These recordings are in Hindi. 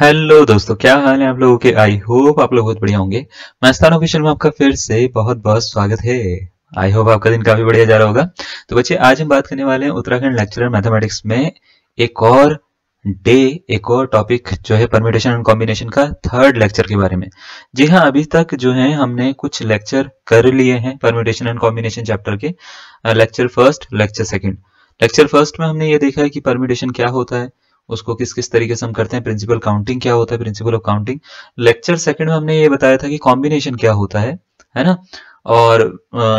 हेलो दोस्तों क्या हाल है आप लोगों के आई होप आप लोग बहुत बढ़िया होंगे मस्तान ऑफिशियल में आपका फिर से बहुत बहुत स्वागत है आई होप आपका दिन काफी बढ़िया जा रहा होगा तो बच्चे आज हम बात करने वाले हैं उत्तराखंड लेक्चरर मैथमेटिक्स में एक और डे एक और टॉपिक जो है परमिटेशन एंड कॉम्बिनेशन का थर्ड लेक्चर के बारे में जी हाँ अभी तक जो है हमने कुछ लेक्चर कर लिए हैं परमिटेशन एंड कॉम्बिनेशन चैप्टर के lecture first lecture second lecture first में हमने ये देखा है कि परमिटेशन क्या होता है उसको किस किस तरीके से हम करते हैं प्रिंसिपल काउंटिंग क्या होता है principle of counting lecture second में हमने ये बताया था कि कॉम्बिनेशन क्या होता है है ना और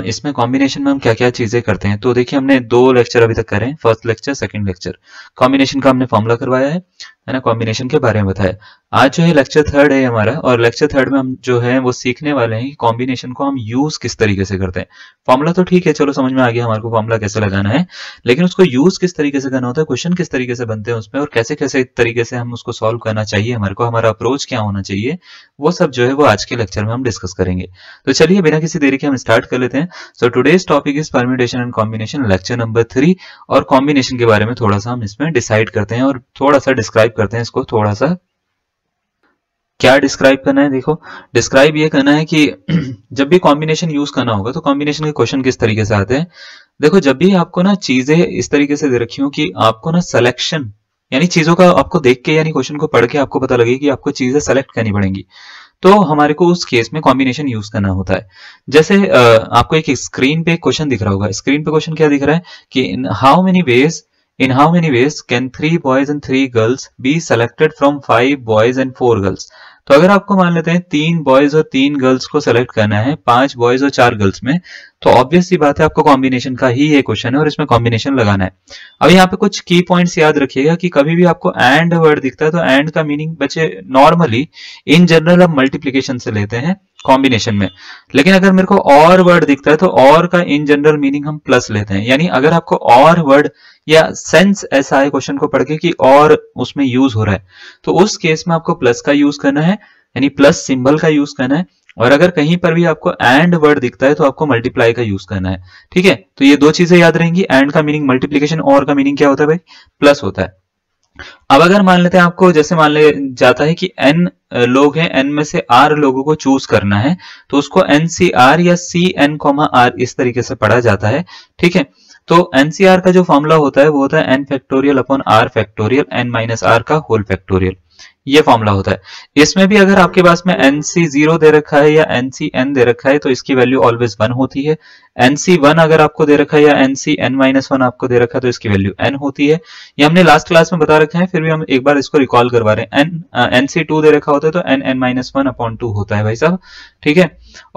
इसमें कॉम्बिनेशन में हम क्या क्या चीजें करते हैं तो देखिए हमने दो लेक्चर अभी तक करें first lecture second lecture combination का हमने फॉर्मूला करवाया है है ना कॉम्बिनेशन के बारे में बताया आज जो है लेक्चर थर्ड है हमारा और लेक्चर थर्ड में हम जो है वो सीखने वाले हैं कि कॉम्बिनेशन को हम यूज किस तरीके से करते हैं फॉर्मूला तो ठीक है चलो समझ में आ गया हमारे को फॉर्मूला कैसे लगाना है लेकिन उसको यूज किस तरीके से करना होता है क्वेश्चन किस तरीके से बनते हैं उसमें और कैसे कैसे तरीके से हम उसको सॉल्व करना चाहिए हमारे को हमारा अप्रोच क्या होना चाहिए वो सब जो है वो आज के लेक्चर में हम डिस्कस करेंगे तो चलिए बिना किसी तरीके हम स्टार्ट कर लेते हैं so today's topic is permutation and combination lecture number three और कॉम्बिनेशन के बारे में थोड़ा सा हम इसमें डिसाइड करते हैं और थोड़ा सा डिस्क्राइब करते हैं इसको थोड़ा सा क्या डिस्क्राइब करना है देखो डिस्क्राइब ये करना है कि जब भी कॉम्बिनेशन यूज करना होगा तो कॉम्बिनेशन के क्वेश्चन किस तरीके से आते हैं देखो जब भी आपको ना चीजें इस तरीके से दे रखी हो कि आपको ना सिलेक्शन यानी चीजों का आपको देख के यानी क्वेश्चन को पढ़ के आपको पता लगे कि आपको चीजें सेलेक्ट करनी पड़ेंगी तो हमारे को उस केस में कॉम्बिनेशन यूज करना होता है जैसे आपको एक स्क्रीन पे क्वेश्चन दिख रहा होगा स्क्रीन पे क्वेश्चन क्या दिख रहा है कि in how many ways in how many ways can three boys and three girls be selected from five boys and four girls तो अगर आपको मान लेते हैं तीन बॉयज और तीन गर्ल्स को सेलेक्ट करना है पांच बॉयज और चार गर्ल्स में तो ऑब्वियस सी बात है आपको कॉम्बिनेशन का ही ये क्वेश्चन है और इसमें कॉम्बिनेशन लगाना है अब यहाँ पे कुछ की पॉइंट्स याद रखिएगा कि कभी भी आपको एंड वर्ड दिखता है तो एंड का मीनिंग बच्चे नॉर्मली इन जनरल हम मल्टीप्लीकेशन से लेते हैं कॉम्बिनेशन में लेकिन अगर मेरे को और वर्ड दिखता है तो और का इन जनरल मीनिंग हम प्लस लेते हैं यानी अगर आपको और वर्ड या सेंस ऐसा है क्वेश्चन को पढ़ के कि और उसमें यूज हो रहा है तो उस केस में आपको प्लस का यूज करना है यानी प्लस सिंबल का यूज करना है और अगर कहीं पर भी आपको एंड वर्ड दिखता है तो आपको मल्टीप्लाई का यूज करना है ठीक है तो ये दो चीजें याद रहेंगी एंड का मीनिंग मल्टीप्लीकेशन और का मीनिंग क्या होता है भाई प्लस होता है अब अगर मान लेते हैं आपको जैसे मान ले जाता है कि एन लोग हैं एन में से आर लोगों को चूज करना है तो उसको एन सी आर या सी एन कॉमा आर इस तरीके से पढ़ा जाता है ठीक है तो एनसीआर का जो फॉर्मूला होता है वो होता है n factorial upon r factorial n minus r का होल फैक्टोरियल ये फॉर्मूला होता है इसमें भी अगर आपके पास में एन सी जीरो दे रखा है या एन सी एन दे रखा है तो इसकी वैल्यू ऑलवेज वन होती है एन सी वन अगर आपको दे रखा है या n C N minus one आपको दे रखा है तो इसकी वैल्यू एन होती है ये हमने लास्ट क्लास में बता रखा है फिर भी हम एक बार इसको रिकॉल करवा रहे हैं एन एन सी टू दे रखा होता है तो n N minus one upon two होता है भाई साहब ठीक है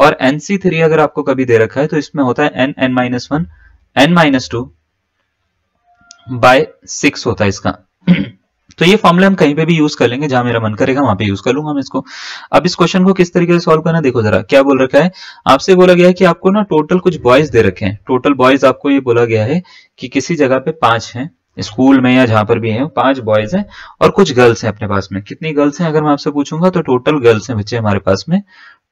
और एन सी थ्री अगर आपको कभी दे रखा है तो इसमें होता है N N minus one N minus two by six होता है इसका तो ये फॉर्मूला हम कहीं पे भी यूज कर लेंगे जहां मेरा मन करेगा वहां पे यूज कर लूंगा मैं इसको अब इस क्वेश्चन को किस तरीके से सॉल्व करना देखो जरा क्या बोल रखा है आपसे बोला गया है कि आपको ना टोटल कुछ बॉयज दे रखे हैं टोटल बॉयज आपको ये बोला गया है कि किसी जगह पे पांच हैं स्कूल में या जहां पर भी है पांच बॉयज हैं और कुछ गर्ल्स हैं अपने पास में कितनी गर्ल्स हैं अगर मैं आपसे पूछूंगा तो टोटल गर्ल्स हैं बच्चे हमारे पास में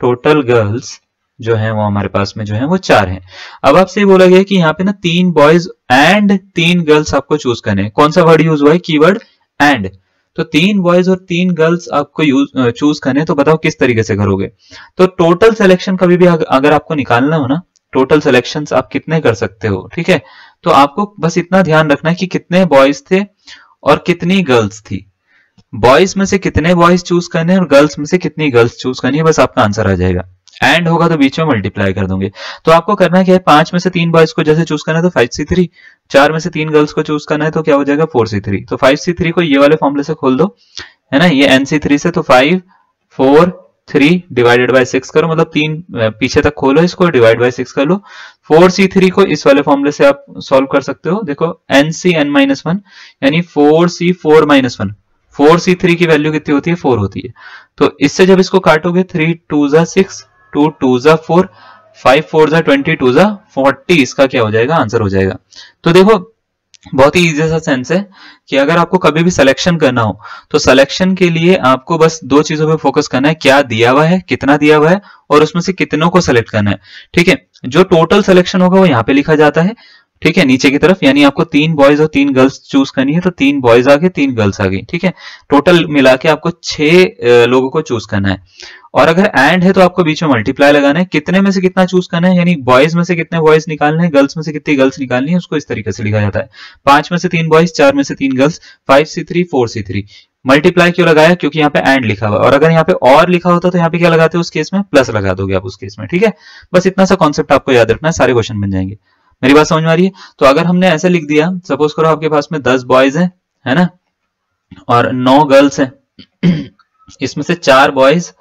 टोटल गर्ल्स जो है वो हमारे पास में जो है वो चार हैं अब आपसे बोला गया कि यहाँ पे ना तीन बॉयज एंड तीन गर्ल्स आपको चूज करने हैं कौन सा वर्ड यूज हुआ है कीवर्ड एंड तो तीन बॉयज और तीन गर्ल्स आपको यूज चूज करने तो बताओ किस तरीके से करोगे तो टोटल सिलेक्शन कभी भी अगर आपको निकालना हो ना टोटल सिलेक्शन आप कितने कर सकते हो ठीक है तो आपको बस इतना ध्यान रखना है कि कितने बॉयज थे और कितनी गर्ल्स थी बॉयज में से कितने बॉयज चूज करने और गर्ल्स में से कितनी गर्ल्स चूज करनी है बस आपका आंसर आ जाएगा एंड होगा तो बीच में मल्टीप्लाई कर दूंगे तो आपको करना क्या है पांच में से तीन बॉयज को जैसे चूज करना है तो फाइव सी थ्री चार में से तीन गर्ल्स को चूज करना है तो क्या हो जाएगा फोर सी थ्री तो फाइव सी थ्री को ये वाले फॉर्मुले से खोल दो है ना ये एन सी थ्री से तो five four three divided by six करो मतलब तीन पीछे तक खोलो इसको डिवाइड बाय सिक्स कर लो फोर सी थ्री को इस वाले फॉर्मुले से आप सॉल्व कर सकते हो देखो n C N minus one यानी four C four minus one four C three की वैल्यू कितनी होती है फोर होती है तो इससे जब इसको काटोगे थ्री टू जा सिक्स टू टू जा फोर फाइव फोर जा ट्वेंटी टू जा फोर्टी इसका क्या हो जाएगा आंसर हो जाएगा तो देखो बहुत ही इजी सा सेंस है कि अगर आपको कभी भी सिलेक्शन करना हो तो सिलेक्शन के लिए आपको बस दो चीजों पे फोकस करना है क्या दिया हुआ है कितना दिया हुआ है और उसमें से कितनों को सेलेक्ट करना है ठीक है जो टोटल सिलेक्शन होगा वो यहाँ पे लिखा जाता है ठीक है नीचे की तरफ यानी आपको तीन बॉयज और तीन गर्ल्स चूज करनी है तो तीन बॉयज आ गए तीन गर्ल्स आ गई ठीक है टोटल मिला के आपको छह लोगों को चूज करना है और अगर एंड है तो आपको बीच में मल्टीप्लाई लगाना है कितने में से कितना चूज करना है यानी बॉयज में से कितने बॉयज निकालने हैं गर्ल्स में से कितनी गर्ल्स निकालनी है उसको इस तरीके से लिखा जाता है पांच में से तीन बॉयज चार में से तीन girls five C three four C three multiply क्यों लगाया क्योंकि यहाँ पे एंड लिखा हुआ और अगर यहाँ पे और लिखा होता तो यहाँ पे क्या लगाते हो उस केस में प्लस लगा दोगे आप उस केस में ठीक है बस इतना सा कॉन्सेप्ट आपको याद रखना है सारे क्वेश्चन बन जाएंगे मेरी बात समझ में आ रही है तो अगर हमने ऐसे लिख दिया सपोज करो आपके पास में दस बॉयज हैं है ना और नौ गर्ल्स हैं इसमें से चार बॉयज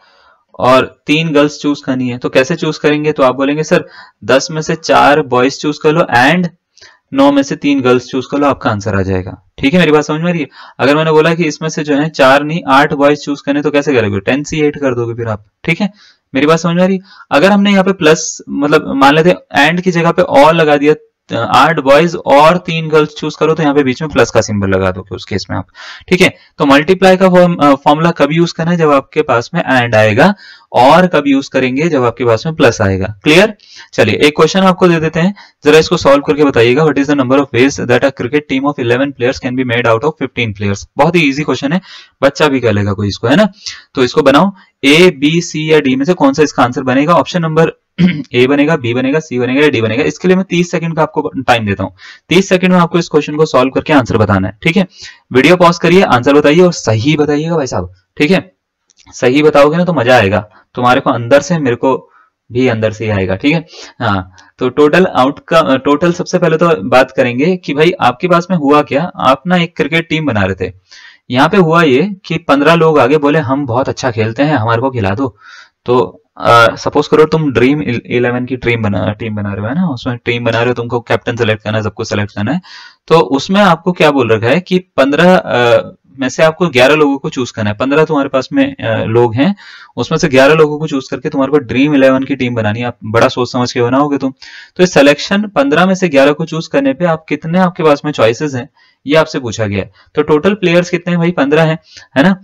और तीन गर्ल्स चूज करनी है तो कैसे चूज करेंगे तो आप बोलेंगे सर दस में से चार बॉयज चूज कर लो एंड नौ में से तीन गर्ल्स चूज कर लो आपका आंसर आ जाएगा ठीक है मेरी बात समझ में आ रही है अगर मैंने बोला कि इसमें से जो है चार नहीं आठ बॉयज चूज करने तो कैसे करोगे टेन सी एट कर दोगे फिर आप ठीक है मेरी बात समझ में आ रही है अगर हमने यहाँ पे प्लस मतलब मान लेते एंड की जगह पे और लगा दिया आठ बॉयज और तीन गर्ल्स चूज करो तो यहाँ पे बीच में प्लस का सिंबल लगा दो उस केस में आप ठीक है तो मल्टीप्लाई का फॉर्मूला कब यूज करना है जब आपके पास में एंड आएगा और कब यूज करेंगे जब आपके पास में प्लस आएगा क्लियर चलिए एक क्वेश्चन आपको दे देते हैं जरा इसको सॉल्व करके बताइएगा what is the number of ways that a cricket team of eleven players can be made out of fifteen players बहुत ही इजी क्वेश्चन है बच्चा भी कर लेगा कोई इसको है ना तो इसको बनाओ ए बी सी या डी में से कौन सा इसका आंसर बनेगा ऑप्शन नंबर ए बनेगा बी बनेगा सी बनेगा या डी बनेगा इसके लिए मैं तीस सेकंड का आपको टाइम देता हूँ तीस सेकंड में आपको इस क्वेश्चन को सॉल्व करके आंसर बताना है ठीक है वीडियो पॉज करिए आंसर बताइए और सही बताइएगा भाई साहब ठीक है सही बताओगे ना तो मजा आएगा तुम्हारे को अंदर से मेरे को भी अंदर से ही आएगा ठीक है हाँ तो टोटल आउट का टोटल सबसे पहले तो बात करेंगे कि भाई आपके पास में हुआ क्या आप ना एक क्रिकेट टीम बना रहे थे यहाँ पे हुआ ये कि पंद्रह लोग आगे बोले हम बहुत अच्छा खेलते हैं हमारे को खिला दो तो सपोज करो तुम ड्रीम इलेवन की टीम बना टीम बना रहे हो है ना उसमें टीम बना रहे हो तुमको कैप्टन सेलेक्ट करना है सबको सेलेक्ट करना है तो उसमें आपको क्या बोल रखा है कि पंद्रह में से आपको ग्यारह लोगों को चूज करना है पंद्रह तुम्हारे पास में लोग हैं उसमें से ग्यारह लोगों को चूज करके तुम्हारे पास ड्रीम इलेवन की टीम बनानी है आप बड़ा सोच समझ के बनाओगे तुम तो ये सिलेक्शन पंद्रह में से ग्यारह को चूज करने पे आप कितने आपके पास में चॉइसेस हैं ये आपसे पूछा गया तो टोटल प्लेयर्स कितने हैं भाई पंद्रह है है ना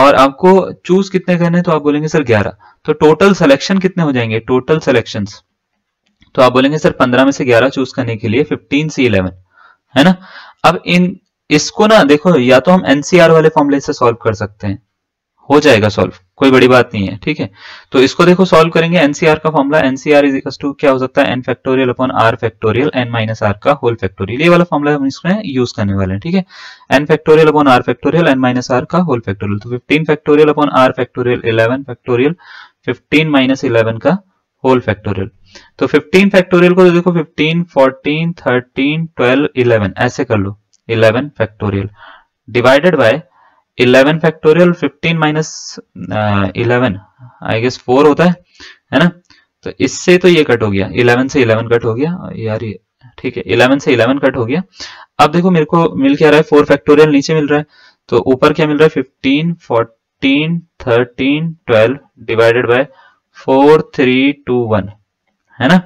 और आपको चूज कितने करने हैं तो आप बोलेंगे सर 11 तो टोटल सिलेक्शन कितने हो जाएंगे टोटल सिलेक्शन तो आप बोलेंगे सर 15 में से 11 चूज करने के लिए 15 से 11 है ना अब इन इसको ना देखो या तो हम एनसीआर वाले फॉर्मुले से सॉल्व कर सकते हैं हो जाएगा सॉल्व कोई बड़ी बात नहीं है ठीक है तो इसको देखो सॉल्व करेंगे एनसीआर का formula nCr is equal to क्या हो सकता है n factorial upon r factorial n minus r का होल फैक्टोरियल ये वाला फॉर्मुला हम इसमें यूज करने वाले हैं ठीक है n factorial upon r factorial n minus r का होल फैक्टोरियल तो fifteen factorial upon r factorial eleven factorial fifteen minus eleven का होल फैक्टोरियल तो फिफ्टीन फैक्टोरियल को तो देखो fifteen fourteen thirteen twelve eleven ऐसे कर लो eleven factorial divided by 11 factorial 15 minus eleven I guess four होता है है ना तो इससे तो ये कट हो गया 11 से 11 कट हो गया यार ये ठीक है 11 से 11 कट हो गया अब देखो मेरे को मिल क्या रहा है फोर फैक्टोरियल नीचे मिल रहा है तो ऊपर क्या मिल रहा है 15 14 13 12 डिवाइडेड बाय 4 3 2 1 है ना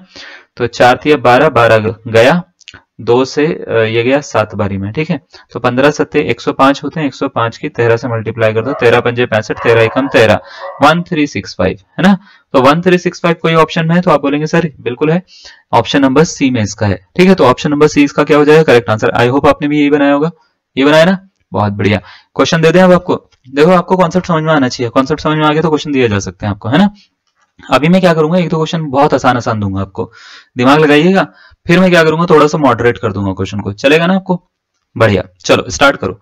तो चार थी बारह बारह गया दो से ये गया सात बारी में ठीक है तो पंद्रह सत्ते एक सौ पांच होते हैं एक सौ पांच की तेरह से मल्टीप्लाई कर दो तेरह पंजे पैंसठ तेरह एकम तेरह वन थ्री सिक्स फाइव है ना तो वन थ्री सिक्स फाइव कोई ऑप्शन में है तो आप बोलेंगे सर बिल्कुल है ऑप्शन नंबर सी में इसका है ठीक है तो ऑप्शन नंबर सी इसका क्या हो जाएगा करेक्ट आंसर आई होप आपने भी यही बनाया होगा ये बनाया ना बहुत बढ़िया क्वेश्चन दे दें अब आपको देखो आपको कॉन्सेप्ट समझ में आना चाहिए कॉन्सेप्ट समझ में आ गया तो क्वेश्चन दिया जा सकते हैं आपको है ना अभी मैं क्या करूंगा एक दो क्वेश्चन बहुत आसान आसान दूंगा आपको दिमाग लगाइएगा फिर मैं क्या करूंगा थोड़ा सा मॉडरेट कर दूंगा क्वेश्चन को चलेगा ना आपको बढ़िया चलो स्टार्ट करो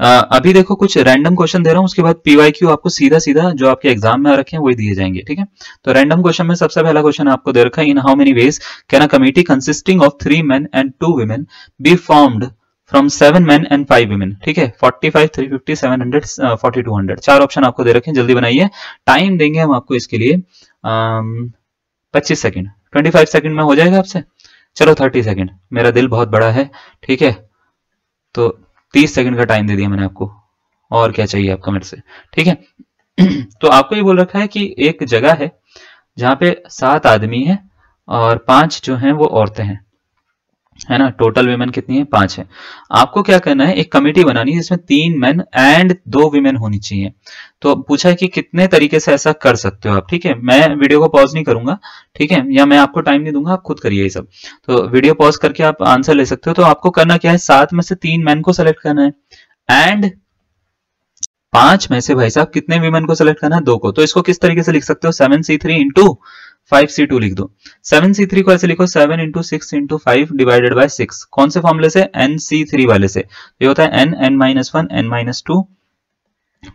आ, अभी देखो कुछ रैंडम क्वेश्चन दे रहा हूँ उसके बाद पीवाई क्यू आपको सीधा सीधा जो आपके एग्जाम में आ रखे हैं वही दिए जाएंगे ठीक है तो रैंडम क्वेश्चन में सबसे पहला क्वेश्चन आपको दे रखा है in how many ways can a committee consisting of three man and two women be formed from seven man and five women ठीक है forty five three fifty seven hundred forty two hundred चार ऑप्शन आपको दे रखे हैं जल्दी बनाइए टाइम देंगे हम आपको इसके लिए पच्चीस सेकेंड ट्वेंटी फाइव सेकेंड में हो जाएगा आपसे चलो थर्टी सेकेंड मेरा दिल बहुत बड़ा है ठीक है तो तीस सेकेंड का टाइम दे दिया मैंने आपको और क्या चाहिए आपका मेरे से ठीक है तो आपको ये बोल रखा है कि एक जगह है जहां पे सात आदमी हैं और पांच जो हैं वो औरतें हैं है ना टोटल वीमेन कितनी है पांच है आपको क्या करना है एक कमेटी बनानी है जिसमें तीन मेन एंड दो वीमेन होनी चाहिए तो पूछा है कि कितने तरीके से ऐसा कर सकते हो आप ठीक है मैं वीडियो को पॉज नहीं करूंगा ठीक है या मैं आपको टाइम नहीं दूंगा आप खुद करिए ये सब तो वीडियो पॉज करके आप आंसर ले सकते हो तो आपको करना क्या है सात में से तीन मैन को सेलेक्ट करना है एंड पांच में से भाई साहब कितने वीमेन को सिलेक्ट करना है दो को तो इसको किस तरीके से लिख सकते हो seven C three into five C two लिख दो सेवन सी थ्री को ऐसे लिखो seven into six into five divided by six कौन से फॉर्मुले से एन सी थ्री वाले से ये होता है N N minus one N minus two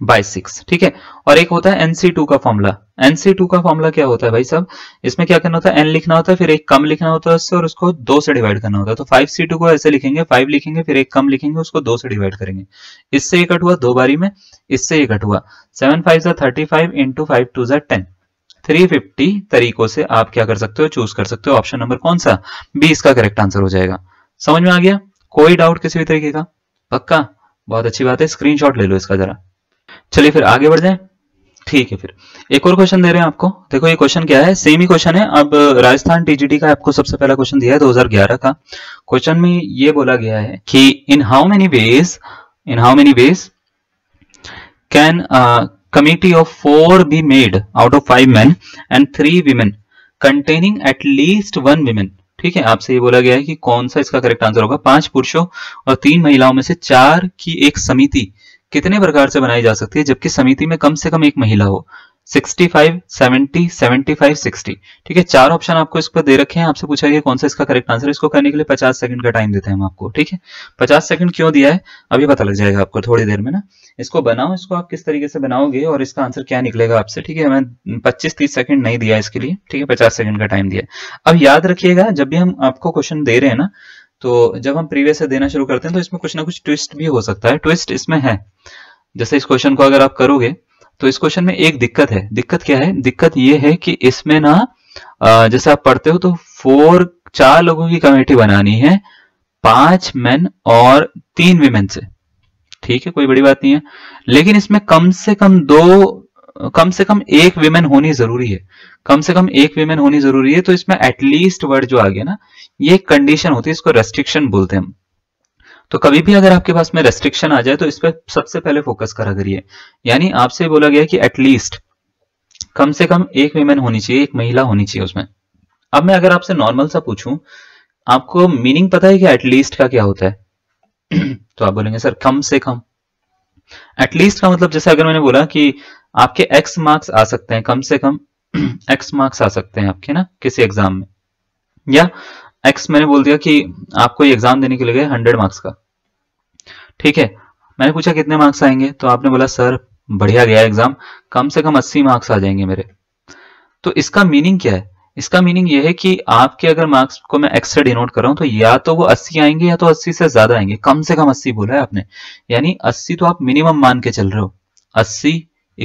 by six ठीक है और एक होता है एनसी टू का फॉर्मूला एनसी टू का फॉर्मूला क्या होता है भाई साहब इसमें क्या करना होता है एन लिखना होता है फिर एक कम लिखना होता है उससे और उसको दो से डिवाइड करना होता है तो फाइव सी टू को ऐसे लिखेंगे फाइव लिखेंगे फिर एक कम लिखेंगे उसको दो से डिवाइड करेंगे इससे ये कट हुआ दो बारी में इससे ये कट हुआ सेवन फाइव जै thirty five into five two जै टेन 350 तरीकों से आप क्या कर सकते हो चूज कर सकते हो ऑप्शन नंबर कौन सा बी इसका करेक्ट आंसर हो जाएगा समझ में आ गया कोई डाउट किसी भी तरीके का पक्का बहुत अच्छी बात है स्क्रीनशॉट ले लो इसका जरा चलिए फिर आगे बढ़ जाए ठीक है फिर एक और क्वेश्चन दे रहे हैं आपको देखो ये क्वेश्चन क्या है सेम ही क्वेश्चन है अब राजस्थान टीजीटी का आपको सबसे पहला क्वेश्चन दिया है 2011 का क्वेश्चन में ये बोला गया है कि in how many ways in how many ways can committee of four be made out of five men and three women containing at least one women ठीक है आपसे ये बोला गया है कि कौन सा इसका करेक्ट आंसर होगा पांच पुरुषों और तीन महिलाओं में से चार की एक समिति कितने प्रकार से बनाई जा सकती है जबकि समिति में कम से कम एक महिला हो ठीक है चार ऑप्शन आपको इस पर दे रखे हैं आपसे पूछा गया कौन सा इसका करेक्ट आंसर इसको करने के लिए 50 सेकंड का टाइम देते हैं हम आपको ठीक है 50 सेकंड क्यों दिया है अभी पता लग जाएगा आपको थोड़ी देर में ना इसको बनाओ इसको आप किस तरीके से बनाओगे और इसका आंसर क्या निकलेगा आपसे ठीक है मैं पच्चीस तीस सेकंड नहीं दिया इसके लिए ठीक है पचास सेकंड का टाइम दिया अब याद रखिएगा जब भी हम आपको क्वेश्चन दे रहे हैं ना तो जब हम प्रीवियस से देना शुरू करते हैं तो इसमें कुछ ना कुछ ट्विस्ट भी हो सकता है ट्विस्ट इसमें है जैसे इस क्वेश्चन को अगर आप करोगे तो इस क्वेश्चन में एक दिक्कत है दिक्कत क्या है दिक्कत ये है कि इसमें ना जैसे आप पढ़ते हो तो फोर चार लोगों की कमेटी बनानी है पांच मेन और तीन विमेन से ठीक है कोई बड़ी बात नहीं है लेकिन इसमें कम से कम दो कम से कम एक विमेन होनी जरूरी है कम से कम एक विमेन होनी जरूरी है तो इसमें एटलीस्ट वर्ड जो आ गया ना ये कंडीशन होती है इसको रेस्ट्रिक्शन बोलते हैं हम तो कभी भी अगर आपके पास में रेस्ट्रिक्शन आ जाए तो इस पर सबसे पहले फोकस करा करिए यानी आपसे बोला गया कि एटलीस्ट कम से कम एक वीमेन होनी चाहिए एक महिला होनी चाहिए उसमें अब मैं अगर आपसे नॉर्मल सा पूछू आपको मीनिंग पता है कि एटलीस्ट का क्या होता है तो आप बोलेंगे सर कम से कम एटलीस्ट का मतलब जैसे अगर मैंने बोला कि आपके एक्स मार्क्स आ सकते हैं कम से कम एक्स मार्क्स आ सकते हैं आपके ना किसी एग्जाम में या एक्स मैंने बोल दिया कि आपको ये एग्जाम देने के लिए हंड्रेड मार्क्स का ठीक है मैंने पूछा कितने मार्क्स आएंगे तो आपने बोला सर बढ़िया गया एग्जाम कम से कम अस्सी मार्क्स आ जाएंगे मेरे तो इसका मीनिंग क्या है इसका मीनिंग यह है कि आपके अगर मार्क्स को मैं एक्स से डिनोट कर रहा हूं तो या तो वो अस्सी आएंगे या तो अस्सी से ज्यादा आएंगे कम से कम अस्सी बोला है आपने यानी अस्सी तो आप मिनिमम मान के चल रहे हो अस्सी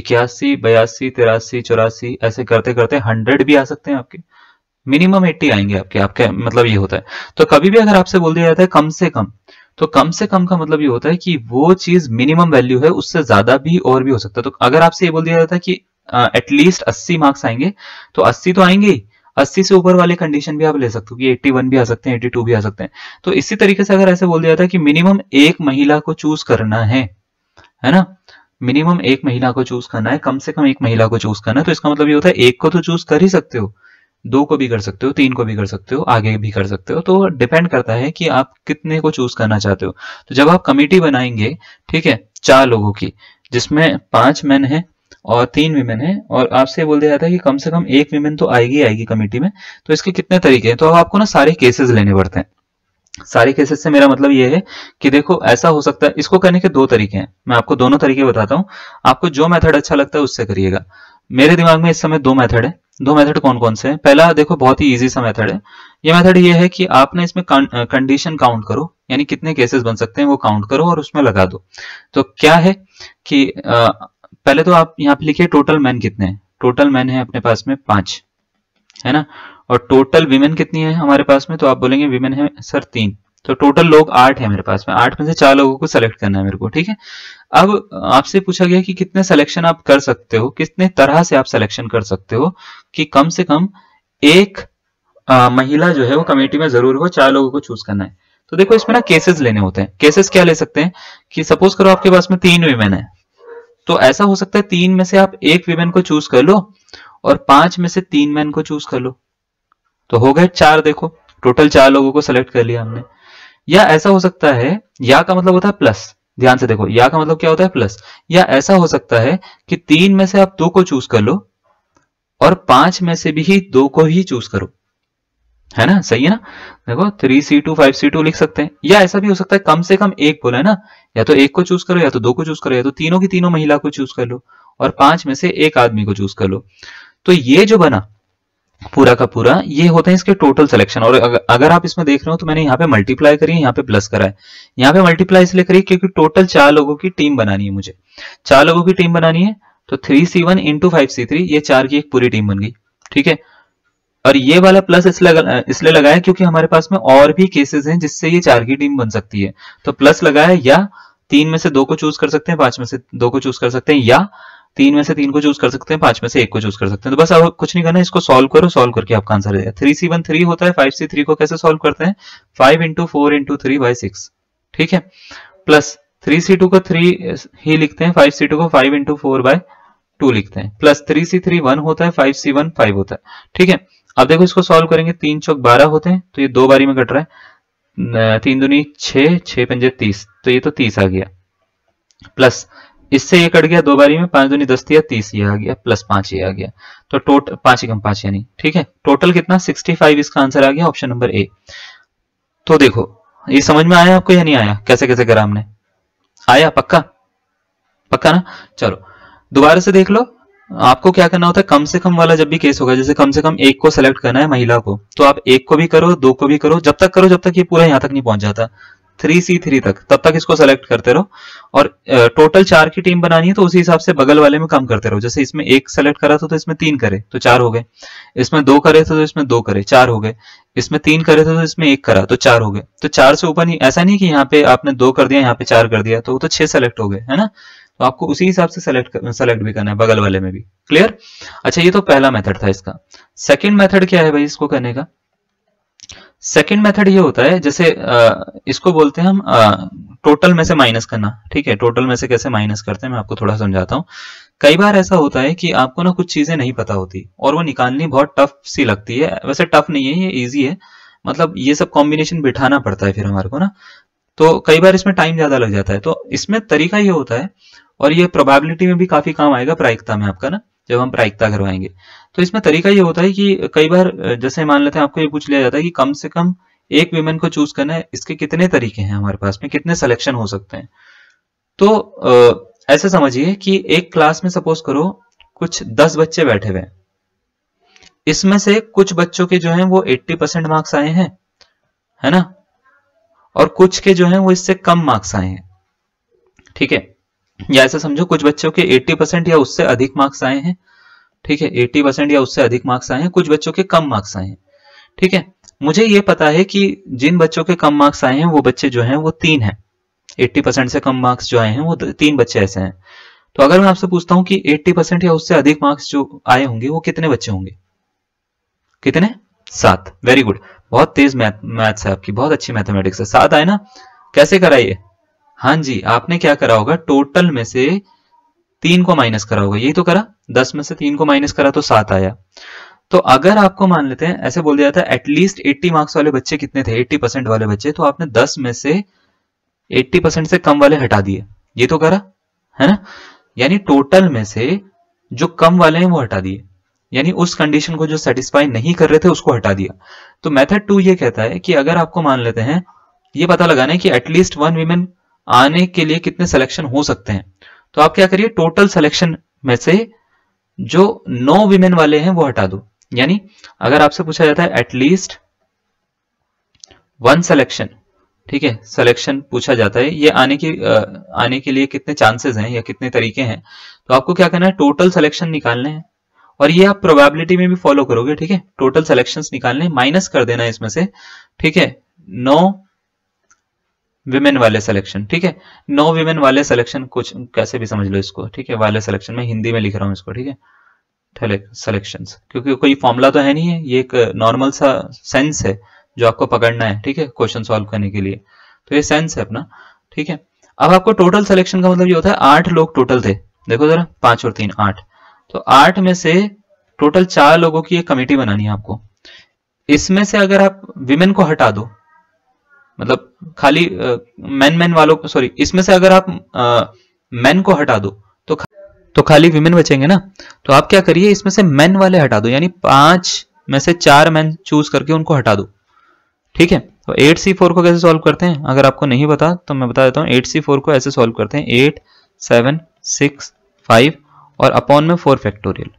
इक्यासी बयासी तिरासी चौरासी ऐसे करते करते हंड्रेड भी आ सकते हैं आपके मिनिमम 80 आएंगे आपके आपके मतलब ये होता है तो कभी भी अगर आपसे बोल दिया जाता है कम से कम तो कम से कम का मतलब ये होता है कि वो चीज मिनिमम वैल्यू है उससे ज्यादा भी और भी हो सकता है तो अगर आपसे ये बोल दिया जाता है कि एटलीस्ट अस्सी मार्क्स आएंगे तो अस्सी तो आएंगे ही अस्सी से ऊपर वाले कंडीशन भी आप ले सकते हो कि 81 भी आ सकते हैं 82 भी आ सकते हैं तो इसी तरीके से अगर ऐसे बोल दिया जाता है कि मिनिमम एक महिला को चूज करना है है ना मिनिमम एक महिला को चूज करना है कम से कम एक महिला को चूज करना है तो इसका मतलब ये होता है एक को तो चूज कर ही सकते हो दो को भी कर सकते हो तीन को भी कर सकते हो आगे भी कर सकते हो तो डिपेंड करता है कि आप कितने को चूज करना चाहते हो तो जब आप कमेटी बनाएंगे ठीक है चार लोगों की जिसमें पांच मैन है और तीन वीमेन है और आपसे बोल दिया जाता है कि कम से कम एक वीमेन तो आएगी आएगी कमेटी में तो इसके कितने तरीके हैं तो अब आपको ना सारे केसेस लेने पड़ते हैं सारे केसेस से मेरा मतलब ये है कि देखो ऐसा हो सकता है इसको करने के दो तरीके हैं मैं आपको दोनों तरीके बताता हूँ आपको जो मेथड अच्छा लगता है उससे करिएगा मेरे दिमाग में इस समय दो मेथड है दो मेथड कौन कौन से हैं पहला देखो बहुत ही इजी सा मेथड है ये मेथड ये है कि आपने इसमें कंडीशन काउंट करो यानी कितने केसेस बन सकते हैं वो काउंट करो और उसमें लगा दो तो क्या है कि आ, पहले तो आप यहाँ पे लिखिए टोटल मैन कितने हैं टोटल मैन है अपने पास में पांच है ना और टोटल विमेन कितनी है हमारे पास में तो आप बोलेंगे विमेन है सर तीन तो टोटल लोग आठ है मेरे पास में आठ में से चार लोगों को सेलेक्ट करना है मेरे को ठीक है अब आपसे पूछा गया कि कितने सिलेक्शन आप कर सकते हो कितने तरह से आप सिलेक्शन कर सकते हो कि कम से कम एक आ, महिला जो है वो कमेटी में जरूर हो चार लोगों को चूज करना है तो देखो इसमें ना केसेस लेने होते हैं केसेस क्या ले सकते हैं कि सपोज करो आपके पास में तीन वीमेन है तो ऐसा हो सकता है तीन में से आप एक वीमेन को चूज कर लो और पांच में से तीन मैन को चूज कर लो तो हो गए चार देखो टोटल चार लोगों को सेलेक्ट कर लिया हमने या ऐसा हो सकता है या का मतलब होता है प्लस ध्यान से देखो या का मतलब क्या होता है प्लस या ऐसा हो सकता है कि तीन में से आप दो को चूज कर लो और पांच में से भी दो को ही चूज करो है ना सही है ना देखो three C two five C two लिख सकते हैं या ऐसा भी हो सकता है कम से कम एक बोला है ना या तो एक को चूज करो या तो दो को चूज करो या तो तीनों की तीनों महिला को चूज कर लो और पांच में से एक आदमी को चूज कर लो तो ये जो बना पूरा का पूरा ये होता है इसके टोटल सिलेक्शन और अगर आप इसमें देख रहे हो तो मैंने यहाँ पे मल्टीप्लाई करी यहाँ पे प्लस करा है यहाँ पे मल्टीप्लाई इसलिए करी क्योंकि टोटल चार लोगों की टीम बनानी है मुझे चार लोगों की टीम बनानी है तो three C one into five C three ये चार की एक पूरी टीम बन गई ठीक है और ये वाला प्लस इसलिए इसलिए लगाया क्योंकि हमारे पास में और भी केसेस हैं जिससे ये चार की टीम बन सकती है तो प्लस लगाया या तीन में से दो को चूज कर सकते हैं पांच में से दो को चूज कर सकते हैं या तीन में से तीन को चूज कर सकते हैं पांच में से एक को चूज कर सकते हैं तो बस अब कुछ नहीं करना इसको सॉल्व करो सॉल्व करके आपका आंसर आएगा थ्री सी वन थ्री होता है फाइव सी थ्री को कैसे सॉल्व करते हैं five into four into three by six ठीक है प्लस थ्री सी टू को थ्री ही लिखते हैं फाइव सी टू को five into four by two लिखते हैं plus three C three one होता है फाइव सी वन फाइव होता है ठीक है अब देखो इसको सॉल्व करेंगे तीन चौक बारह होते हैं तो ये दो बारी में कट रहा है तीन दुनी छह छह पंजे तीस तो ये तो तीस आ गया प्लस इससे ये कट गया दो बारी में पांच दूनी दस दिया तीस ये आ गया प्लस पांच ये आ गया तो टोटल पांच एकम पांच यानी ठीक है टोटल कितना सिक्सटी फाइव इसका आंसर आ गया ऑप्शन नंबर ए तो देखो ये समझ में आया आपको या नहीं आया कैसे कैसे करा हमने आया पक्का पक्का ना चलो दोबारा से देख लो आपको क्या करना होता है कम से कम वाला जब भी केस होगा जैसे कम से कम एक को सेलेक्ट करना है महिला को तो आप एक को भी करो दो को भी करो जब तक करो जब तक ये पूरा यहां तक नहीं पहुंच जाता थ्री सी थ्री तक तब तक इसको सेलेक्ट करते रहो और टोटल चार की टीम बनानी है तो उसी हिसाब से बगल वाले में काम करते रहो जैसे इसमें एक सेलेक्ट करा था तो इसमें तीन करे तो चार हो गए इसमें दो करे थे तो इसमें दो करे चार हो गए इसमें तीन करे थे तो इसमें एक करा तो चार हो गए तो चार से ऊपर नहीं ऐसा नहीं कि यहाँ पे आपने दो कर दिया यहाँ पे चार कर दिया तो वो तो छह सेलेक्ट हो गए है ना तो आपको उसी हिसाब से सेलेक्ट सेलेक्ट भी करना है बगल वाले में भी क्लियर अच्छा ये तो पहला मेथड था इसका सेकेंड मेथड क्या है भाई इसको करने का सेकेंड मेथड ये होता है जैसे आ, इसको बोलते हैं हम आ, टोटल में से माइनस करना ठीक है टोटल में से कैसे माइनस करते हैं मैं आपको थोड़ा समझाता हूँ कई बार ऐसा होता है कि आपको ना कुछ चीजें नहीं पता होती और वो निकालनी बहुत टफ सी लगती है वैसे टफ नहीं है ये ईजी है मतलब ये सब कॉम्बिनेशन बिठाना पड़ता है फिर हमारे को ना तो कई बार इसमें टाइम ज्यादा लग जाता है तो इसमें तरीका ये होता है और ये प्रोबेबिलिटी में भी काफी काम आएगा प्रायिकता में आपका ना जब हम प्रायिकता करवाएंगे तो इसमें तरीका ये होता है कि कई बार जैसे मान लेते हैं आपको ये पूछ लिया जाता है कि कम से कम एक वीमेन को चूज करना है इसके कितने तरीके हैं हमारे पास में कितने सिलेक्शन हो सकते हैं तो ऐसे समझिए कि एक क्लास में सपोज करो कुछ दस बच्चे बैठे हुए हैं इसमें से कुछ बच्चों के जो हैं वो 80 परसेंट मार्क्स आए हैं है ना और कुछ के जो हैं वो इससे कम मार्क्स आए हैं ठीक है या ऐसा समझो कुछ बच्चों के 80 परसेंट या उससे अधिक मार्क्स आए हैं ठीक है 80 परसेंट या उससे अधिक मार्क्स आए हैं कुछ बच्चों के कम मार्क्स आए हैं ठीक है मुझे ये पता है कि जिन बच्चों के कम मार्क्स आए हैं वो बच्चे जो हैं वो तीन हैं 80 परसेंट से कम मार्क्स जो आए हैं वो तीन बच्चे ऐसे हैं तो अगर मैं आपसे पूछता हूं कि 80 परसेंट या उससे अधिक मार्क्स जो आए होंगे वो कितने बच्चे होंगे कितने सात वेरी गुड बहुत तेज मैथ मैथ्स है आपकी बहुत अच्छी मैथमेटिक्स है सात आए ना कैसे कराइए हाँ जी आपने क्या करा होगा टोटल में से तीन को माइनस करा होगा यही तो करा दस में से तीन को माइनस करा तो सात आया तो अगर आपको मान लेते हैं ऐसे बोल दिया था एटलीस्ट 80 मार्क्स वाले बच्चे कितने थे 80 परसेंट वाले बच्चे तो आपने 10 में से 80 परसेंट से कम वाले हटा दिए ये तो करा है ना यानी टोटल में से जो कम वाले हैं वो हटा दिए यानी उस कंडीशन को जो सेटिस्फाई नहीं कर रहे थे उसको हटा दिया तो मेथड टू ये कहता है कि अगर आपको मान लेते हैं ये पता लगाना है कि एटलीस्ट वन वीमेन आने के लिए कितने सिलेक्शन हो सकते हैं तो आप क्या करिए टोटल सिलेक्शन में से जो नो विमेन वाले हैं वो हटा दो यानी अगर आपसे पूछा जाता है एटलीस्ट वन सिलेक्शन ठीक है सिलेक्शन पूछा जाता है ये आने की आने के लिए कितने चांसेस हैं या कितने तरीके हैं तो आपको क्या करना है टोटल सिलेक्शन निकालने हैं और ये आप प्रोबेबिलिटी में भी फॉलो करोगे ठीक है टोटल सिलेक्शंस निकालने माइनस कर देना इसमें से ठीक है नो विमेन वाले सिलेक्शन ठीक है नो विमेन वाले सिलेक्शन कुछ कैसे भी समझ लो इसको ठीक है वाले सिलेक्शन में हिंदी में लिख रहा हूँ इसको ठीक है सिलेक्शन क्योंकि कोई फॉर्मूला तो है नहीं है ये एक नॉर्मल सा सेंस है जो आपको पकड़ना है ठीक है क्वेश्चन सॉल्व करने के लिए तो ये सेंस है अपना ठीक है अब आपको टोटल सिलेक्शन का मतलब ये होता है आठ लोग टोटल थे देखो जरा पांच और तीन आठ तो आठ में से टोटल चार लोगों की एक कमेटी बनानी है आपको इसमें से अगर आप विमेन को हटा दो मतलब खाली मैन मैन वालों को सॉरी इसमें से अगर आप मैन को हटा दो तो खा, तो खाली विमेन बचेंगे ना तो आप क्या करिए इसमें से मैन वाले हटा दो यानी पांच में से चार मैन चूज करके उनको हटा दो ठीक है तो एट सी फोर को कैसे सॉल्व करते हैं अगर आपको नहीं पता तो मैं बता देता हूँ एट सी फोर को ऐसे सॉल्व करते हैं एट सेवन सिक्स फाइव और अपॉन में फोर फैक्टोरियल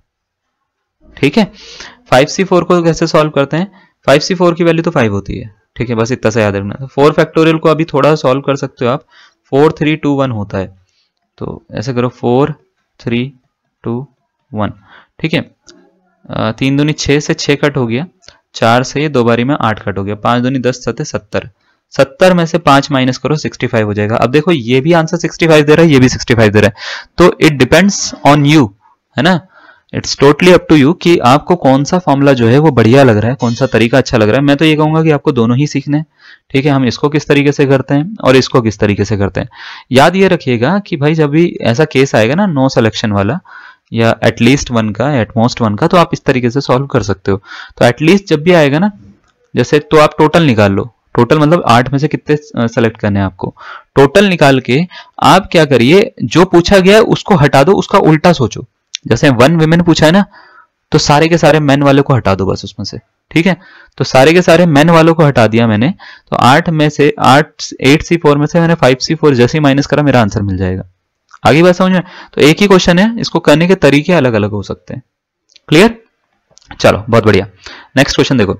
ठीक है फाइव सी फोर को कैसे सॉल्व करते हैं फाइव सी फोर की वैल्यू तो फाइव होती है ठीक है बस इतना सा याद रखना फोर फैक्टोरियल को अभी थोड़ा सॉल्व कर सकते हो आप फोर थ्री टू वन होता है तो ऐसे करो फोर थ्री टू वन ठीक है तीन दूनी छः से छः कट हो गया चार से ये दो बारी में आठ कट हो गया पाँच दूनी दस सत्य सत्तर सत्तर में से पाँच माइनस करो सिक्सटी फाइव हो जाएगा अब देखो ये भी आंसर सिक्सटी फाइव दे रहा है ये भी सिक्सटी फाइव दे रहा है तो इट डिपेंड्स ऑन यू है ना it's totally up to you कि आपको कौन सा फॉर्मूला जो है वो बढ़िया लग रहा है कौन सा तरीका अच्छा लग रहा है मैं तो ये कहूंगा कि आपको दोनों ही सीखने ठीक है हम इसको किस तरीके से करते हैं और इसको किस तरीके से करते हैं याद ये रखिएगा कि भाई जब भी ऐसा केस आएगा ना नो सिलेक्शन वाला या एटलीस्ट वन का एटमोस्ट वन का तो आप इस तरीके से सॉल्व कर सकते हो तो एटलीस्ट जब भी आएगा ना जैसे तो आप टोटल निकाल लो टोटल मतलब आठ में से कितने सेलेक्ट करने हैं आपको टोटल निकाल के आप क्या करिए जो पूछा गया है उसको हटा दो उसका उल्टा सोचो जैसे वन वेमेन पूछा है ना तो सारे के सारे मैन वालों को हटा दो बस उसमें से ठीक है तो सारे के सारे मैन वालों को हटा दिया मैंने तो आठ में से आठ एट सी फोर में से मैंने फाइव सी फोर जैसे ही माइनस करा मेरा आंसर मिल जाएगा आगे बात समझ में तो एक ही क्वेश्चन है इसको करने के तरीके अलग अलग हो सकते हैं क्लियर चलो बहुत बढ़िया नेक्स्ट क्वेश्चन देखो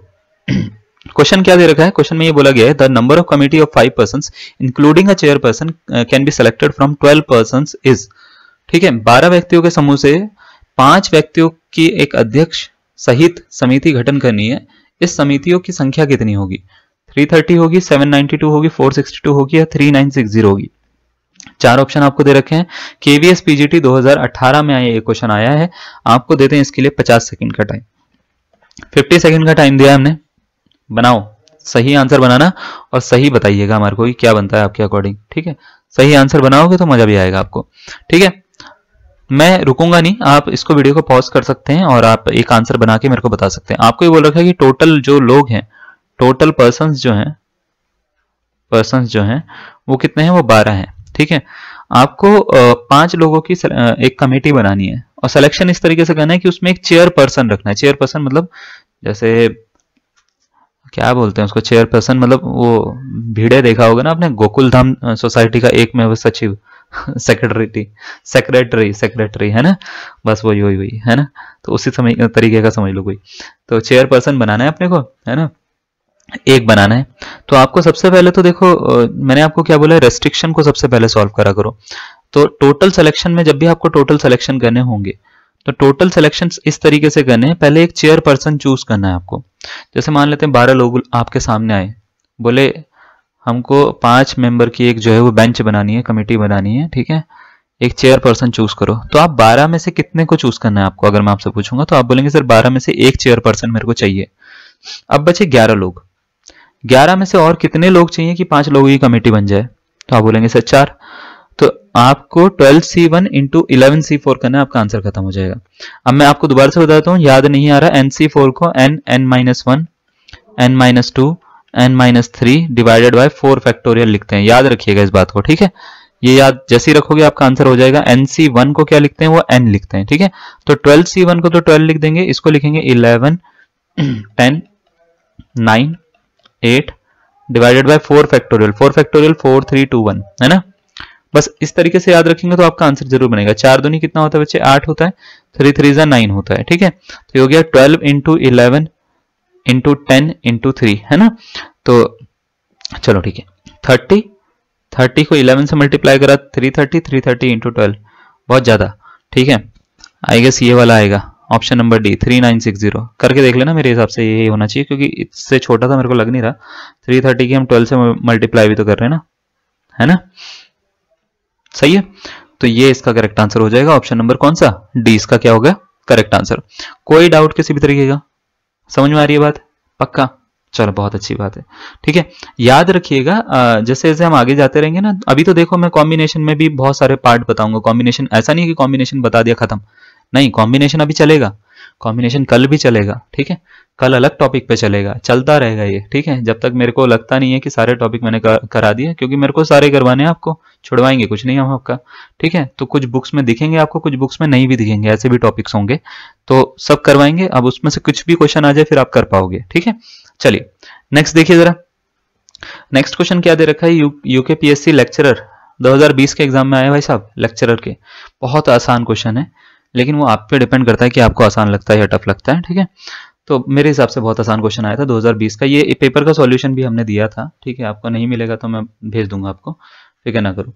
क्वेश्चन क्या दे रखा है क्वेश्चन में ये बोला गया है the number of committee of five person including a chair person can be selected from twelve person is ठीक है बारह व्यक्तियों के समूह से पांच व्यक्तियों की एक अध्यक्ष सहित समिति गठन करनी है इस समितियों की संख्या कितनी होगी 330 होगी 792 होगी 462 होगी या 3960 होगी चार ऑप्शन आपको दे रखे हैं केवीएस पीजीटी 2018 में आया ये क्वेश्चन आया है आपको देते हैं इसके लिए 50 सेकंड का टाइम 50 सेकंड का टाइम दिया हमने बनाओ सही आंसर बनाना और सही बताइएगा हमारे को क्या बनता है आपके अकॉर्डिंग ठीक है सही आंसर बनाओगे तो मजा भी आएगा आपको ठीक है मैं रुकूंगा नहीं आप इसको वीडियो को पॉज कर सकते हैं और आप एक आंसर बना के मेरे को बता सकते हैं आपको ये बोल रखा है कि टोटल जो लोग हैं टोटल पर्सन जो हैं पर्सन जो हैं वो कितने हैं वो बारह हैं ठीक है आपको पांच लोगों की एक कमेटी बनानी है और सिलेक्शन इस तरीके से करना है कि उसमें एक चेयर पर्सन रखना है चेयर पर्सन मतलब जैसे क्या बोलते हैं उसको चेयर पर्सन मतलब वो भीड़े देखा होगा ना आपने गोकुल धाम सोसाइटी का एक में सचिव सेक्रेटरी थी सेक्रेटरी सेक्रेटरी है ना बस वही वही वही है ना तो उसी समय तरीके का समझ लो कोई तो चेयर पर्सन बनाना है अपने को है ना एक बनाना है तो आपको सबसे पहले तो देखो मैंने आपको क्या बोला है रेस्ट्रिक्शन को सबसे पहले सॉल्व करा करो तो टोटल सिलेक्शन में जब भी आपको टोटल सिलेक्शन करने होंगे तो टोटल सिलेक्शन इस तरीके से करने हैं पहले एक चेयर पर्सन चूज करना है आपको जैसे मान लेते हैं बारह लोग आपके सामने आए बोले हमको पांच मेंबर की एक जो है वो बेंच बनानी है कमेटी बनानी है ठीक है एक चेयर पर्सन चूज करो तो आप बारह में से कितने को चूज करना है आपको अगर मैं आपसे पूछूंगा तो आप बोलेंगे सर बारह में से एक चेयर पर्सन मेरे को चाहिए अब बचे ग्यारह लोग ग्यारह में से और कितने लोग चाहिए कि पांच लोगों की कमेटी बन जाए तो आप बोलेंगे सर चार तो आपको twelve C one into eleven C four करना है आपका आंसर खत्म हो जाएगा अब मैं आपको दोबारा से बताता हूँ याद नहीं आ रहा एन सी फोर को N N minus one N minus two N minus three divided by four factorial लिखते हैं याद रखिएगा इस बात को ठीक है ये याद जैसे ही रखोगे आपका आंसर हो जाएगा एन सी वन को क्या लिखते हैं वो एन लिखते हैं ठीक है तो ट्वेल्व सी वन को तो ट्वेल्व लिख देंगे इसको लिखेंगे eleven ten nine eight divided by four factorial four factorial four three two one है ना बस इस तरीके से याद रखेंगे तो आपका आंसर जरूर बनेगा चार दुनी कितना होता है बच्चे आठ होता है थ्री थ्री जा नाइन होता है ठीक है तो हो गया twelve into eleven into ten into three है ना तो चलो ठीक है थर्टी थर्टी को इलेवन से मल्टीप्लाई करा three thirty three thirty into twelve बहुत ज़्यादा ठीक है आई गेस ये वाला आएगा option number D three nine six zero करके देख लेना मेरे हिसाब से यही होना चाहिए क्योंकि इससे छोटा था तो मेरे को लग नहीं रहा थ्री थर्टी की हम ट्वेल्व से मल्टीप्लाई भी तो कर रहे हैं ना है ना सही है तो ये इसका करेक्ट आंसर हो जाएगा ऑप्शन नंबर कौन सा डी इसका क्या हो गया करेक्ट आंसर कोई डाउट किसी भी तरीके का समझ में आ रही है बात पक्का चलो बहुत अच्छी बात है ठीक है याद रखिएगा जैसे जैसे हम आगे जाते रहेंगे ना अभी तो देखो मैं कॉम्बिनेशन में भी बहुत सारे पार्ट बताऊंगा कॉम्बिनेशन ऐसा नहीं है कि कॉम्बिनेशन बता दिया खत्म नहीं कॉम्बिनेशन अभी चलेगा कॉम्बिनेशन कल भी चलेगा ठीक है कल अलग टॉपिक पे चलेगा चलता रहेगा ये ठीक है जब तक मेरे को लगता नहीं है कि सारे टॉपिक मैंने करा दिए क्योंकि मेरे को सारे करवाने हैं आपको छुड़वाएंगे कुछ नहीं हम आपका ठीक है तो कुछ बुक्स में दिखेंगे आपको कुछ बुक्स में नहीं भी दिखेंगे ऐसे भी टॉपिक्स होंगे तो सब करवाएंगे अब उसमें से कुछ भी क्वेश्चन आ जाए फिर आप कर पाओगे ठीक है चलिए नेक्स्ट देखिए जरा नेक्स्ट क्वेश्चन क्या दे रखा है यूके पी लेक्चरर 2020 के एग्जाम में आए भाई साहब लेक्चरर के बहुत आसान क्वेश्चन है लेकिन वो आप पे डिपेंड करता है कि आपको आसान लगता है या टफ लगता है ठीक है तो मेरे हिसाब से बहुत आसान क्वेश्चन आया था 2020 का ये पेपर का सॉल्यूशन भी हमने दिया था ठीक है आपको नहीं मिलेगा तो मैं भेज दूंगा आपको फिक्र ना करो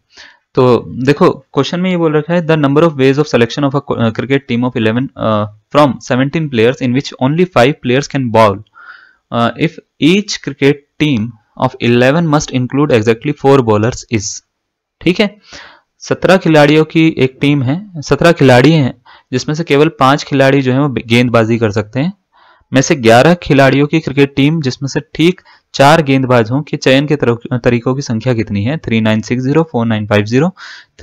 तो देखो क्वेश्चन में ये बोल रखा है the number of ways of selection of a cricket team of eleven from seventeen players in which only five players can bowl if each cricket team of eleven must include exactly four bowlers is ठीक है सत्रह खिलाड़ियों की एक टीम है सत्रह खिलाड़ी हैं जिसमें से केवल पांच खिलाड़ी जो है वो गेंदबाजी कर सकते हैं में से 11 खिलाड़ियों की क्रिकेट टीम जिसमें से ठीक चार गेंदबाजों के चयन के तरीकों की संख्या कितनी है 3960, 4950,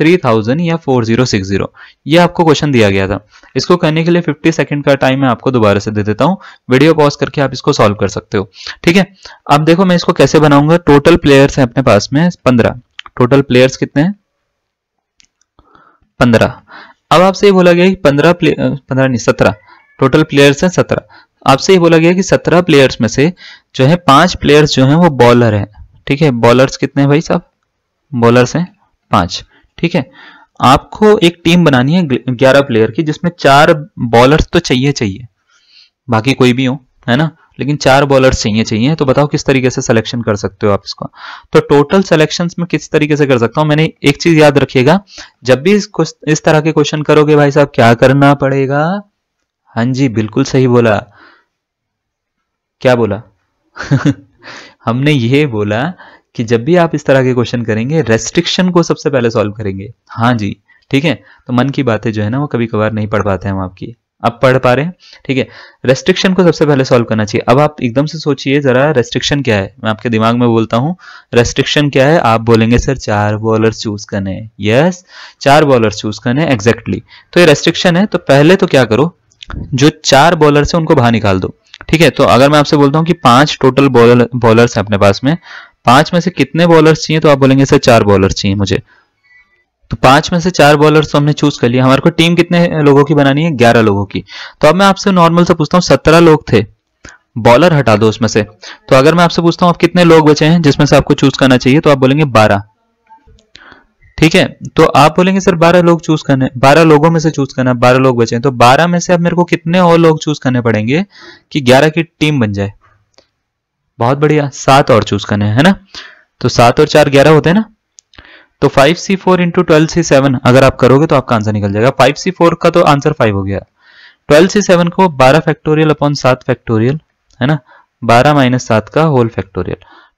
3000 या 4060 ये आपको क्वेश्चन दिया गया था इसको करने के लिए 50 सेकंड का टाइम मैं आपको दोबारा से दे देता हूँ वीडियो पॉज करके आप इसको सॉल्व कर सकते हो ठीक है अब देखो मैं इसको कैसे बनाऊंगा टोटल प्लेयर्स है अपने पास में पंद्रह टोटल प्लेयर्स कितने हैं पंद्रह अब आपसे ये बोला गया कि पंद्रह पंद्रह नहीं सत्रह टोटल प्लेयर्स हैं सत्रह आपसे ये बोला गया कि सत्रह प्लेयर्स में से जो है पांच प्लेयर्स जो हैं वो बॉलर हैं ठीक है बॉलर्स कितने हैं भाई साहब बॉलर्स हैं पांच ठीक है आपको एक टीम बनानी है ग्यारह प्लेयर की जिसमें चार बॉलर्स तो चाहिए चाहिए बाकी कोई भी हो है ना लेकिन चार बॉलर चाहिए चाहिए तो बताओ किस तरीके से सिलेक्शन कर सकते हो आप इसको तो टोटल सिलेक्शन में किस तरीके से कर सकता हूँ मैंने एक चीज याद रखिएगा जब भी इस, इस तरह के क्वेश्चन करोगे भाई साहब क्या करना पड़ेगा हाँ जी बिल्कुल सही बोला क्या बोला हमने ये बोला कि जब भी आप इस तरह के क्वेश्चन करेंगे रेस्ट्रिक्शन को सबसे पहले सॉल्व करेंगे हाँ जी ठीक है तो मन की बातें जो है ना वो कभी कभार नहीं पढ़ पाते हम आपकी आप पढ़ पा रहे हैं ठीक है रेस्ट्रिक्शन को सबसे पहले सॉल्व करना चाहिए अब आप एकदम से सोचिए जरा रेस्ट्रिक्शन क्या है मैं आपके दिमाग में बोलता हूँ रेस्ट्रिक्शन क्या है आप बोलेंगे सर चार बॉलर चूज करने यस चार बॉलर चूज करने एग्जैक्टली exactly. तो ये रेस्ट्रिक्शन है तो पहले तो क्या करो जो चार बॉलर है उनको बाहर निकाल दो ठीक है तो अगर मैं आपसे बोलता हूँ कि पांच टोटल बॉलर बॉलर्स हैं अपने पास में पांच में से कितने बॉलर चाहिए तो आप बोलेंगे सर चार बॉलर चाहिए मुझे तो पांच में से चार तो हमने चूज कर लिया हमारे को टीम कितने लोगों की बनानी है ग्यारह लोगों की तो अब मैं आपसे नॉर्मल से पूछता हूँ सत्रह लोग थे बॉलर हटा दो उसमें से तो अगर मैं आपसे पूछता हूँ आप कितने लोग बचे हैं जिसमें से आपको चूज करना चाहिए तो आप बोलेंगे बारह ठीक है तो आप बोलेंगे सर बारह लोग चूज करने बारह लोगों में से चूज करना बारह लोग बचे हैं तो बारह में से अब मेरे को कितने और लोग चूज करने पड़ेंगे कि ग्यारह की टीम बन जाए बहुत बढ़िया सात और चूज करने है ना तो सात और चार ग्यारह होते हैं ना तो 5c4 C four into twelve C seven अगर आप करोगे तो आपका आंसर निकल जाएगा 5c4 का तो आंसर 5 हो गया 12c7 को 12 फैक्टोरियल अपॉन सात फैक्टोरियल है ना 12 माइनस सात का होल फैक्टोरियल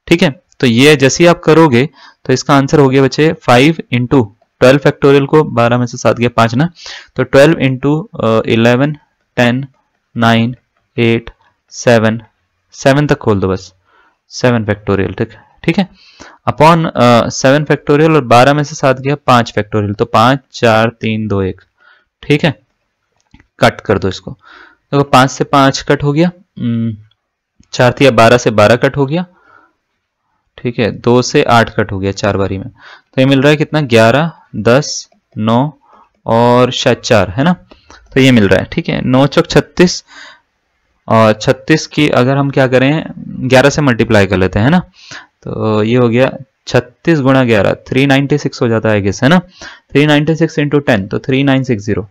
ठीक है तो ये जैसे ही आप करोगे तो इसका आंसर हो गया बच्चे 5 इंटू ट्वेल्व फैक्टोरियल को 12 में से सात गया पांच ना तो 12 into eleven ten nine eight seven seven तक खोल दो बस सेवन फैक्टोरियल ठीक ठीक है अपॉन सेवन फैक्टोरियल और बारह में से सात गया पांच फैक्टोरियल तो पांच चार तीन दो एक ठीक है कट कर दो इसको देखो तो पांच से पांच कट हो गया हम्म, चार थी बारह से बारह कट हो गया ठीक है दो से आठ कट हो गया चार बारी में तो ये मिल रहा है कितना ग्यारह दस नौ और शायद चार है ना तो ये मिल रहा है ठीक है नौ चौक छत्तीस और छत्तीस की अगर हम क्या करें ग्यारह से मल्टीप्लाई कर लेते हैं ना तो ये हो गया छत्तीस गुणा ग्यारह थ्री नाइनटी सिक्स हो जाता है किस है ना three ninety six into ten तो three nine six zero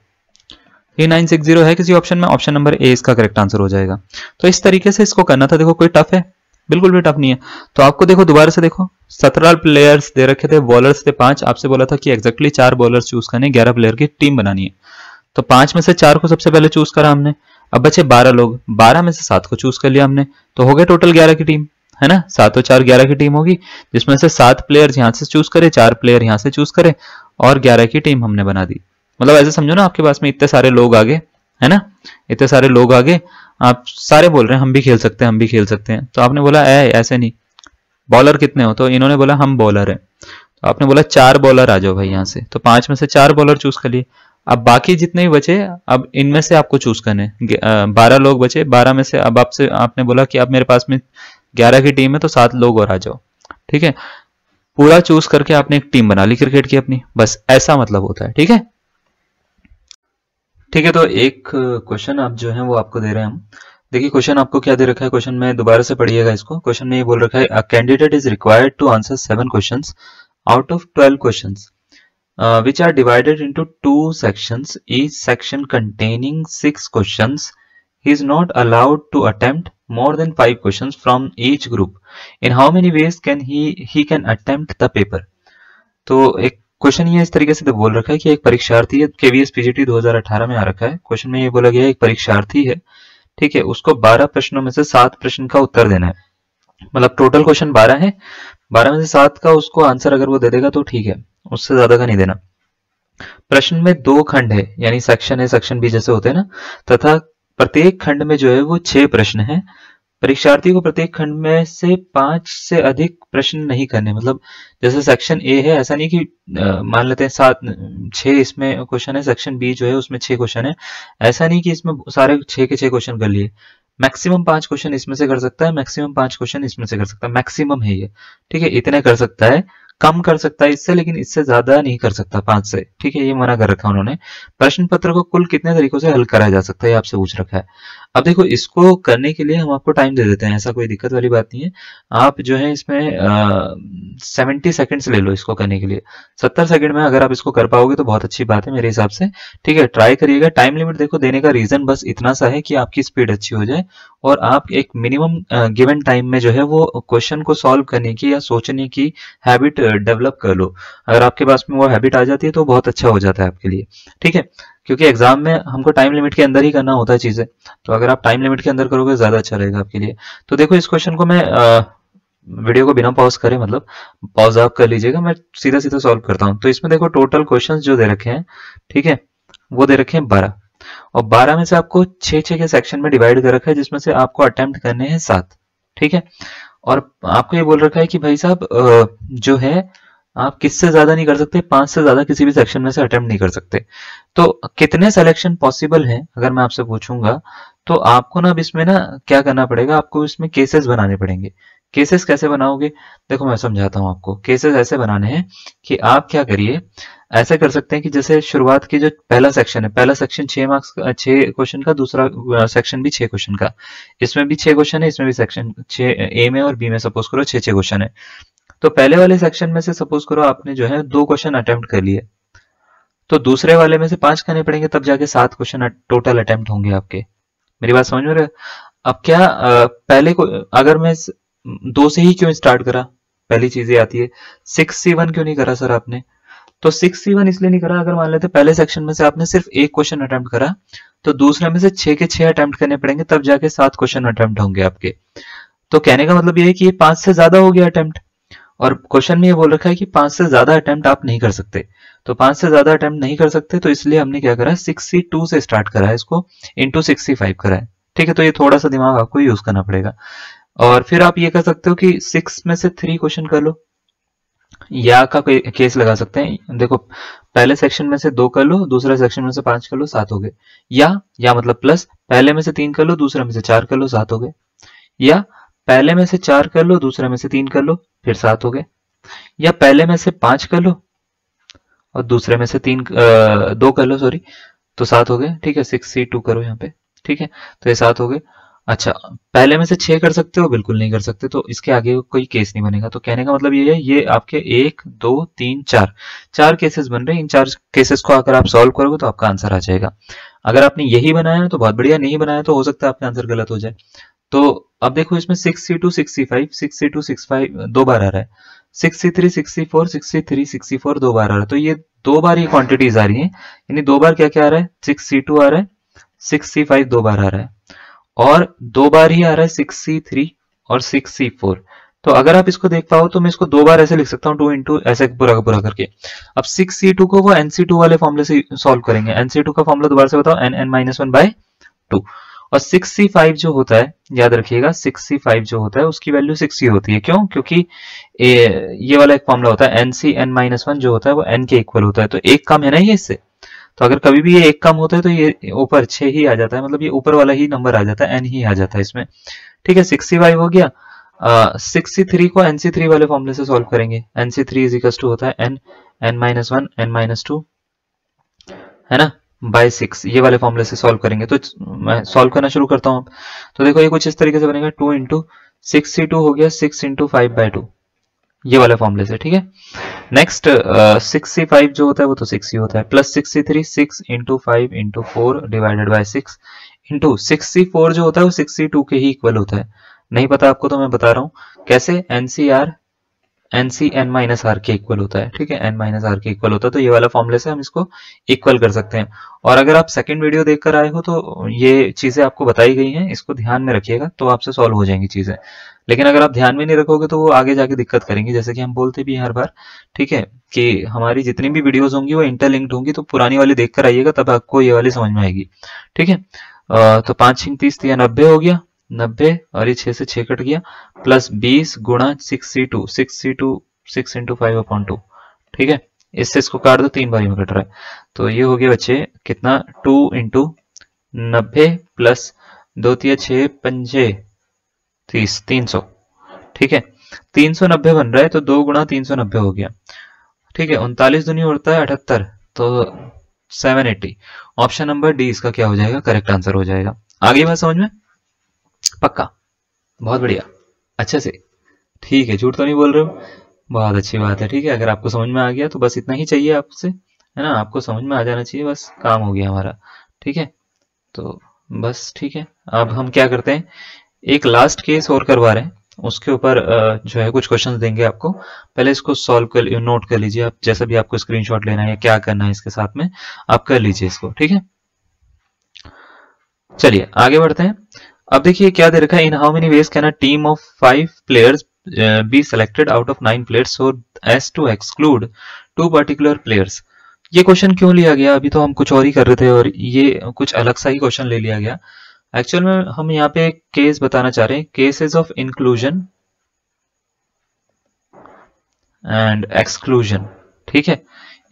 nine six zero है किसी ऑप्शन में ऑप्शन नंबर ए इसका करेक्ट आंसर हो जाएगा तो इस तरीके से इसको करना था देखो कोई टफ है बिल्कुल भी टफ नहीं है तो आपको देखो दोबारा से देखो सत्रह प्लेयर्स दे रखे थे बॉलर्स थे पांच आपसे बोला था कि एक्जैक्टली चार बॉलर्स चूज करने ग्यारह प्लेयर की टीम बनानी है तो पांच में से चार को सबसे पहले चूज करा हमने अब बचे बारह लोग बारह में से सात को चूज कर लिया हमने तो हो गए टोटल ग्यारह की टीम है ना सात और चार ग्यारह की टीम होगी जिसमें से सात प्लेयर यहां से चूज करे चार प्लेयर यहां से चूज करे और ग्यारह की टीम हमने बना दी मतलब ऐसे समझो ना आपके पास में इतने सारे लोग आगे है ना इतने सारे लोग आगे आप सारे बोल रहे हैं हम भी खेल सकते हैं हम भी खेल सकते हैं तो आपने बोला ऐ ऐसे नहीं बॉलर कितने हो तो इन्होंने बोला हम बॉलर हैं तो आपने बोला चार बॉलर आ जाओ भाई यहाँ से तो पांच में से चार बॉलर चूज कर लिए अब बाकी जितने भी बचे अब इनमें से आपको चूज करने बारह लोग बचे बारह में से अब आपसे आपने बोला कि अब मेरे पास में ग्यारह की टीम है तो सात लोग और आ जाओ ठीक है पूरा चूज करके आपने एक टीम बना ली क्रिकेट की अपनी बस ऐसा मतलब होता है ठीक है ठीक है तो एक क्वेश्चन आप जो है वो आपको दे रहे हैं हम देखिए क्वेश्चन आपको क्या दे रखा है क्वेश्चन में दोबारा से पढ़िएगा इसको क्वेश्चन में ये बोल रखा है a candidate is required to answer seven question out of twelve question which are divided into two section each section containing six question he is not allowed to attempt more than 5 questions from each group in how many ways can he he can attempt the paper to ek question ये इस तरीके से तो बोल रखा है कि एक परीक्षार्थी है केवीएस पीजीटी 2018 में आ रखा है क्वेश्चन में ये बोला गया है एक परीक्षार्थी है ठीक है उसको 12 प्रश्नों में से सात प्रश्न का उत्तर देना है मतलब टोटल क्वेश्चन 12 है 12 में से सात का उसको आंसर अगर वो दे देगा तो ठीक है उससे ज्यादा का नहीं देना प्रश्न में दो खंड है यानी सेक्शन है सेक्शन बी जैसे होते हैं ना तथा प्रत्येक खंड में जो है वो छह प्रश्न हैं परीक्षार्थी को प्रत्येक खंड में से पांच से अधिक प्रश्न नहीं करने मतलब जैसे सेक्शन ए है ऐसा नहीं कि मान लेते हैं सात छह इसमें क्वेश्चन है सेक्शन बी जो है उसमें छह क्वेश्चन है ऐसा नहीं कि इसमें सारे छह के छह क्वेश्चन कर लिए मैक्सिमम पांच क्वेश्चन इसमें से कर सकता है मैक्सिमम पांच क्वेश्चन इसमें से कर सकता है मैक्सिमम है ये ठीक है इतने कर सकता है कम कर सकता है इससे लेकिन इससे ज्यादा नहीं कर सकता पांच से ठीक है ये मना कर रखा है उन्होंने प्रश्न पत्र को कुल कितने तरीकों से हल कराया जा सकता है आपसे पूछ रखा है अब देखो इसको करने के लिए हम आपको टाइम दे देते हैं ऐसा कोई दिक्कत वाली बात नहीं है आप जो है इसमें सेवेंटी सेकेंड्स ले लो इसको करने के लिए सत्तर सेकेंड में अगर आप इसको कर पाओगे तो बहुत अच्छी बात है मेरे हिसाब से ठीक है ट्राई करिएगा टाइम लिमिट देखो देने का रीजन बस इतना सा है कि आपकी स्पीड अच्छी हो जाए और आप एक मिनिमम गिवन टाइम में जो है वो क्वेश्चन को सॉल्व करने की या सोचने की हैबिट डेवलप कर लो अगर आपके पास में वो हैबिट आ जाती है तो बहुत अच्छा हो जाता है आपके लिए ठीक है क्योंकि एग्जाम में हमको टाइम लिमिट के अंदर ही करना होता है चीजें तो अगर आप टाइम लिमिट के अंदर करोगे ज्यादा अच्छा रहेगा आपके लिए तो देखो इस क्वेश्चन को मैं आ, वीडियो को बिना पॉज करे मतलब पॉज आप कर लीजिएगा मैं सीधा सीधा सॉल्व करता हूँ तो इसमें देखो टोटल क्वेश्चन जो दे रखे हैं ठीक है वो दे रखे हैं बारह और बारह में से आपको छह छह के सेक्शन में डिवाइड कर रखा है जिसमें से आपको अटेम्प्ट करने हैं सात ठीक है और आपको ये बोल रखा है कि भाई साहब जो है आप किससे ज्यादा नहीं कर सकते पांच से ज्यादा किसी भी सेक्शन में से अटेम्प्ट नहीं कर सकते तो कितने सिलेक्शन पॉसिबल हैं अगर मैं आपसे पूछूंगा तो आपको ना अब इसमें ना क्या करना पड़ेगा आपको इसमें केसेस बनाने पड़ेंगे केसेस कैसे बनाओगे देखो मैं समझाता हूँ आपको केसेस ऐसे बनाने हैं कि आप क्या करिए ऐसे कर सकते हैं कि जैसे शुरुआत की जो पहला सेक्शन है पहला सेक्शन छह मार्क्स छह क्वेश्चन का दूसरा सेक्शन भी छह क्वेश्चन का इसमें भी छह क्वेश्चन है इसमें भी सेक्शन छे ए में और बी में सपोज करो छे छह क्वेश्चन है तो पहले वाले सेक्शन में से सपोज करो आपने जो है दो क्वेश्चन अटेम्प्ट कर लिए तो दूसरे वाले में से पांच करने पड़ेंगे तब जाके सात क्वेश्चन टोटल अटेम्प्ट होंगे आपके मेरी बात समझ में अब क्या आ, पहले को अगर मैं दो से ही क्यों स्टार्ट करा पहली चीज ये आती है सिक्स सी वन क्यों नहीं करा सर आपने तो सिक्स सी वन इसलिए नहीं करा अगर मान लेते पहले सेक्शन में से आपने सिर्फ एक क्वेश्चन अटेम्प्ट करा तो दूसरे में से छह के छह अटेम्प्ट करने पड़ेंगे तब जाके सात क्वेश्चन अटेम्प्ट होंगे आपके तो कहने का मतलब ये है कि ये पांच से ज्यादा हो गया अटेम्प्ट और क्वेश्चन में ये बोल रखा है कि पांच से ज्यादा अटेम्प्ट आप नहीं कर सकते तो पांच से ज्यादा अटेम्प्ट नहीं कर सकते तो इसलिए हमने क्या करा सिक्सटी टू से स्टार्ट करा है इसको इंटू सिक्सटी फाइव करा है ठीक है तो ये थोड़ा सा दिमाग आपको यूज करना पड़ेगा और फिर आप ये कर सकते हो कि सिक्स में से थ्री क्वेश्चन कर लो या का केस लगा सकते हैं देखो पहले सेक्शन में से दो कर लो दूसरे सेक्शन में से पांच कर लो सात हो गए या या मतलब प्लस पहले में से तीन कर लो दूसरे में से चार कर लो सात हो गए या पहले में से चार कर लो दूसरे में से तीन कर लो फिर सात हो गए या पहले में से पांच कर लो और दूसरे में से तीन आ, दो कर लो सॉरी तो सात हो गए ठीक है सिक्स सी टू करो यहाँ पे ठीक है तो ये सात हो गए अच्छा पहले में से छह कर सकते हो बिल्कुल नहीं कर सकते तो इसके आगे कोई केस नहीं बनेगा तो कहने का मतलब ये है ये आपके एक दो तीन चार चार केसेस बन रहे हैं इन चार केसेस को अगर आप सॉल्व करोगे तो आपका आंसर आ जाएगा अगर आपने यही बनाया तो बहुत बढ़िया नहीं बनाया तो हो सकता है आपका आंसर गलत हो जाए तो अब देखो इसमें six C two sixty six C two six five दो बार आ रहा है six C three sixty four sixty three sixty four दो बार आ रहा है तो ये दो बार ये क्वांटिटीज आ रही है यानी दो बार क्या क्या आ रहा है सिक्स सी टू आ रहा है सिक्स सी फाइव दो बार आ रहा है और दो बार ही आ रहा है सिक्स सी थ्री और सिक्स सी फोर तो अगर आप इसको देख पाओ तो मैं इसको दो बार ऐसे लिख सकता हूँ टू इंटू ऐसे पूरा का पूरा करके अब सिक्स सी टू को वो एनसी टू वाले फॉर्मुले से सोल्व करेंगे एनसी टू का फॉर्मुला दोबारा से बताओ N N minus one by two और 65 जो होता है याद रखिएगा 65 जो होता है उसकी वैल्यू 60 होती है क्यों क्योंकि ए, ये वाला एक फॉर्मला होता है N C N minus one जो होता है वो एन के इक्वल होता है तो एक कम है ना ये इससे तो अगर कभी भी ये एक कम होता है तो ये ऊपर छह ही आ जाता है मतलब ये ऊपर वाला ही नंबर आ जाता है एन ही आ जाता है इसमें ठीक है सिक्सटी फाइव हो गया सिक्सटी थ्री को एन सी थ्री वाले फॉर्मुले से सोल्व करेंगे N C three equals to होता है N N minus one N minus two है ना बाय सिक्स ये वाले फॉर्मूले से सॉल्व करेंगे तो मैं सॉल्व करना शुरू करता हूं तो देखो ये कुछ इस तरीके से बनेगा two into six C two हो गया six into five by two ये वाले फॉर्मूले से ठीक है नेक्स्ट सिक्स सी फाइव जो होता है वो तो सिक्स ही होता है plus six C three six into five into four divided by six into six C four जो होता है वो सिक्स सी टू के ही इक्वल होता है नहीं पता आपको तो मैं बता रहा हूं कैसे NCR N C N minus R के इक्वल होता है ठीक है एन माइनस आर के इक्वल होता है तो ये वाला फॉर्मुले से हम इसको इक्वल कर सकते हैं और अगर आप सेकंड वीडियो देखकर आए हो तो ये चीजें आपको बताई गई हैं इसको ध्यान में रखिएगा तो आपसे सॉल्व हो जाएंगी चीजें लेकिन अगर आप ध्यान में नहीं रखोगे तो वो आगे जाके दिक्कत करेंगे जैसे कि हम बोलते भी हर बार ठीक है कि हमारी जितनी भी वीडियोज होंगी वो इंटरलिंक्ड होंगी तो पुरानी वाली देखकर आइएगा तब आपको ये वाली समझ में आएगी ठीक है तो पांच छिंग तीस तो या नब्बे हो गया नब्बे और ये छह से छह कट गया प्लस बीस गुणा six C two six C two six into five upon two ठीक है इससे इसको काट दो तीन बारी में कट रहा है तो ये हो गया बच्चे कितना टू इंटू नब्बे प्लस दो तीन छः पंजे तीस तीन सौ ठीक है तीन सौ नब्बे बन रहा है तो दो गुणा तीन सौ नब्बे हो गया ठीक है उनतालीस दुनिया उड़ता है अठहत्तर तो seven eighty option number D इसका क्या हो जाएगा करेक्ट आंसर हो जाएगा आगे बात समझ में पक्का बहुत बढ़िया अच्छे से ठीक है झूठ तो नहीं बोल रहे हो बहुत अच्छी बात है ठीक है अगर आपको समझ में आ गया तो बस इतना ही चाहिए आपसे है ना आपको समझ में आ जाना चाहिए बस काम हो गया हमारा ठीक है तो बस ठीक है अब हम क्या करते हैं एक लास्ट केस और करवा रहे हैं उसके ऊपर जो है कुछ क्वेश्चंस देंगे आपको पहले इसको सॉल्व कर नोट कर लीजिए आप जैसा भी आपको स्क्रीनशॉट लेना है या क्या करना है इसके साथ में आप कर लीजिए इसको ठीक है चलिए आगे बढ़ते हैं अब देखिए क्या दे रखा है in how many ways can a team of five players be selected out of nine players so as to exclude two particular players ये क्वेश्चन क्यों लिया गया अभी तो हम कुछ और ही कर रहे थे और ये कुछ अलग सा ही क्वेश्चन ले लिया गया एक्चुअल में हम यहाँ पे केस बताना चाह रहे हैं cases of inclusion and exclusion ठीक है